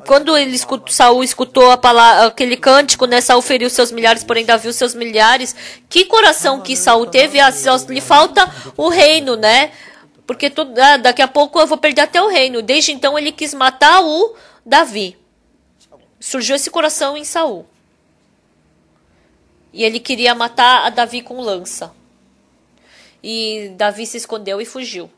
quando ele escutou, Saul escutou palavra, aquele cântico, né? Saul feriu seus milhares, porém Davi os seus milhares. Que coração que Saul teve? Ah, lhe falta o reino, né? porque ah, daqui a pouco eu vou perder até o reino. Desde então ele quis matar o Davi. Surgiu esse coração em Saul. E ele queria matar a Davi com lança. E Davi se escondeu e fugiu.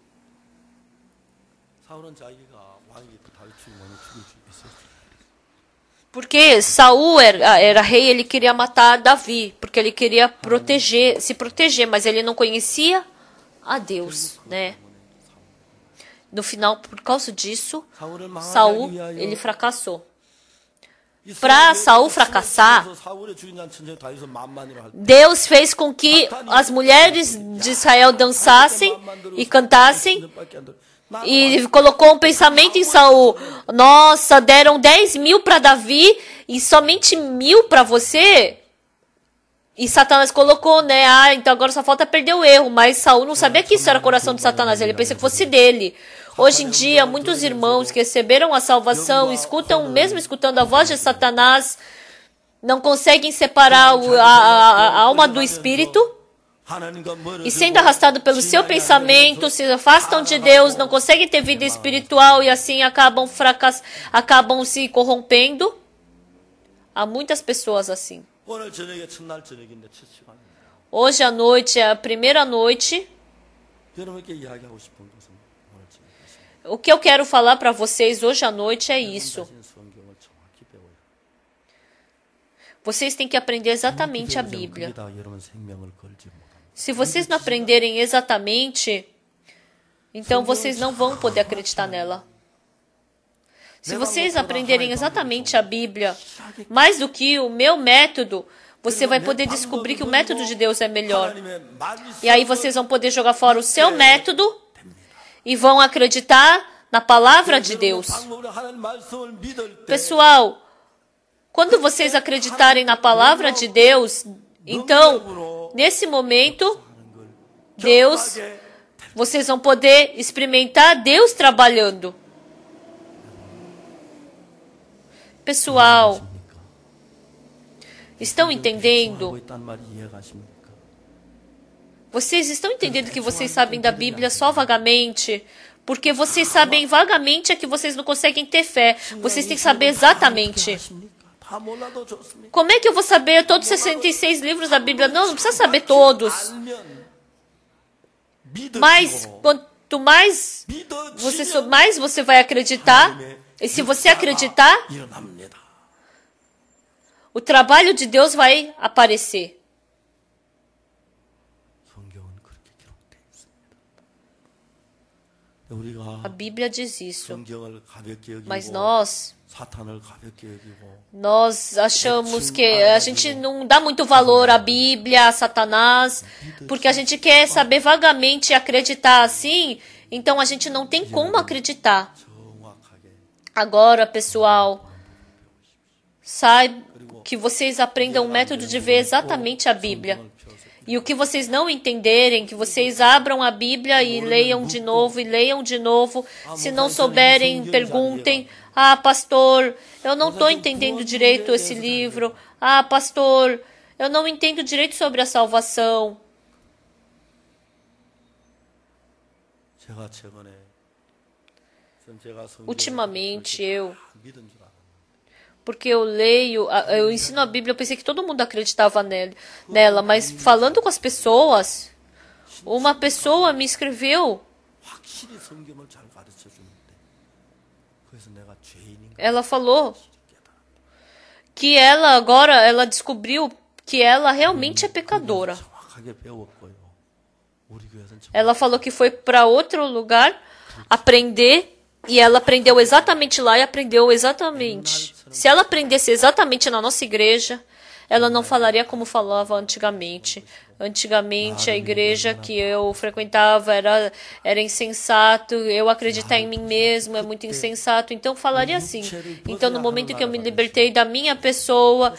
Porque Saul era, ah, era, rei, ele queria matar Davi, porque ele queria proteger, se proteger, mas ele não conhecia a Deus, né? No final, por causa disso, Saul uh, ele fracassou. Para Saul fracassar, Deus fez com que as mulheres de Israel dançassem e cantassem. E colocou um pensamento em Saul: Nossa, deram 10 mil para Davi e somente mil para você? E Satanás colocou, né? Ah, então agora só falta perder o erro. Mas Saul não é, sabia que isso era coração de Satanás. Ele pensou que né? fosse dele. Hoje em dia, muitos né? irmãos que receberam a salvação escutam, mesmo escutando a voz de Satanás, não conseguem separar o, a, né? a, a alma do espírito e sendo arrastado pelo seu pensamento, se afastam de Deus, não conseguem ter vida espiritual e assim acabam fracass... acabam se corrompendo. Há muitas pessoas assim. Hoje à noite é a primeira noite. O que eu quero falar para vocês hoje à noite é isso. Vocês têm que aprender exatamente a Bíblia. Se vocês não aprenderem exatamente, então vocês não vão poder acreditar nela. Se vocês aprenderem exatamente a Bíblia, mais do que o meu método, você vai poder descobrir que o método de Deus é melhor. E aí vocês vão poder jogar fora o seu é. método e vão acreditar na palavra de Deus. Pessoal, quando vocês acreditarem na palavra de Deus, então, nesse momento, Deus, vocês vão poder experimentar Deus trabalhando. pessoal. Estão entendendo? Vocês estão entendendo que vocês sabem da Bíblia só vagamente? Porque vocês sabem vagamente é que vocês não conseguem ter fé. Vocês têm que saber exatamente. Como é que eu vou saber todos os 66 livros da Bíblia? Não, não precisa saber todos. Mas quanto mais você, mais você vai acreditar, e se você acreditar, o trabalho de Deus vai aparecer. A Bíblia diz isso. Mas nós nós achamos que a gente não dá muito valor à Bíblia, a Satanás, porque a gente quer saber vagamente acreditar assim, então a gente não tem como acreditar. Agora, pessoal, saiba que vocês aprendam um método de ver exatamente a Bíblia. E o que vocês não entenderem, que vocês abram a Bíblia e leiam de novo e leiam de novo. Se não souberem, perguntem: Ah, pastor, eu não estou entendendo direito esse livro. Ah, pastor, eu não entendo direito sobre a salvação. Ultimamente eu. Porque eu leio, eu ensino a Bíblia, eu pensei que todo mundo acreditava nela, nela mas falando com as pessoas, uma pessoa me escreveu. Ela falou que ela agora ela descobriu que ela realmente é pecadora. Ela falou que foi para outro lugar aprender e ela aprendeu exatamente lá e aprendeu exatamente. Se ela aprendesse exatamente na nossa igreja, ela não falaria como falava antigamente. Antigamente ah, a igreja que eu assim. frequentava era era insensato, eu acreditar ah, em mim mesmo é muito insensato, então falaria uhum. assim. Então no momento que eu me libertei da minha pessoa,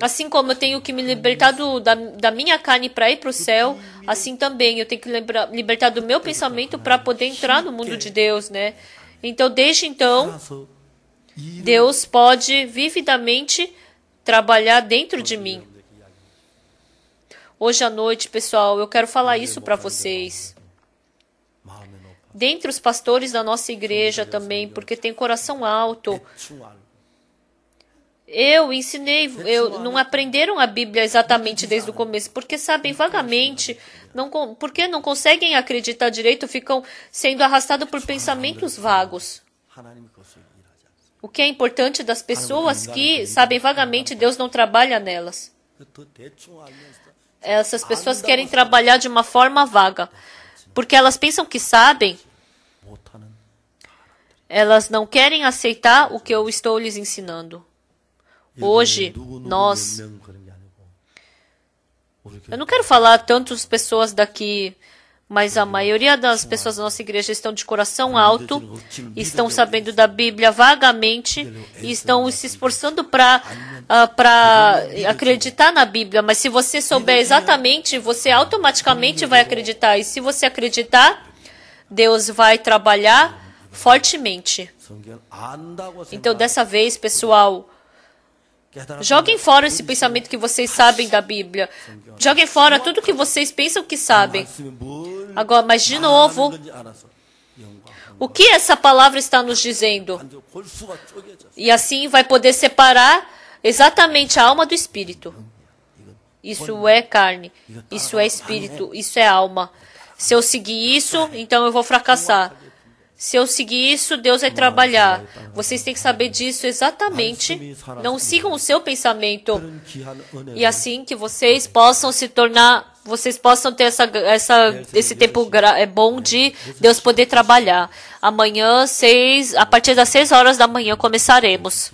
assim como eu tenho que me libertar do, da, da minha carne para ir para o céu, assim também eu tenho que lembra, libertar do meu pensamento para poder entrar no mundo de Deus, né? Então, desde então, ah, Deus pode vividamente trabalhar dentro de mim. Hoje à noite, pessoal, eu quero falar isso para vocês. Dentre os pastores da nossa igreja também, porque tem coração alto, eu ensinei, eu não né? aprenderam a Bíblia exatamente desde o começo, porque sabem vagamente, não porque não conseguem acreditar direito, ficam sendo arrastados por pensamentos vagos. O que é importante das pessoas que sabem vagamente Deus não trabalha nelas. Essas ah, pessoas querem trabalhar de uma forma vaga, porque elas pensam que sabem. Elas não querem aceitar o que eu estou lhes ensinando. Hoje, nós. Eu não é? quero falar tantas pessoas daqui, mas a maioria das pessoas da nossa igreja estão de coração alto, estão sabendo da Bíblia vagamente e é estão se esforçando para ah, para é acreditar na Bíblia. Mas se você souber exatamente, você automaticamente vai acreditar. E se você acreditar, Deus vai trabalhar fortemente. Então, dessa vez, pessoal Joguem fora esse pensamento que vocês sabem da Bíblia. Joguem fora tudo que vocês pensam que sabem. Agora, mas de novo, o que essa palavra está nos dizendo? E assim vai poder separar exatamente a alma do espírito. Isso é carne, isso é espírito, isso é alma. Se eu seguir isso, então eu vou fracassar. Se eu seguir isso, Deus vai trabalhar. Vocês têm que saber disso exatamente. Não sigam o seu pensamento. E assim que vocês possam se tornar, vocês possam ter essa, essa, esse tempo é bom é, de Deus poder trabalhar. Amanhã, seis, a partir das 6 horas da manhã, começaremos.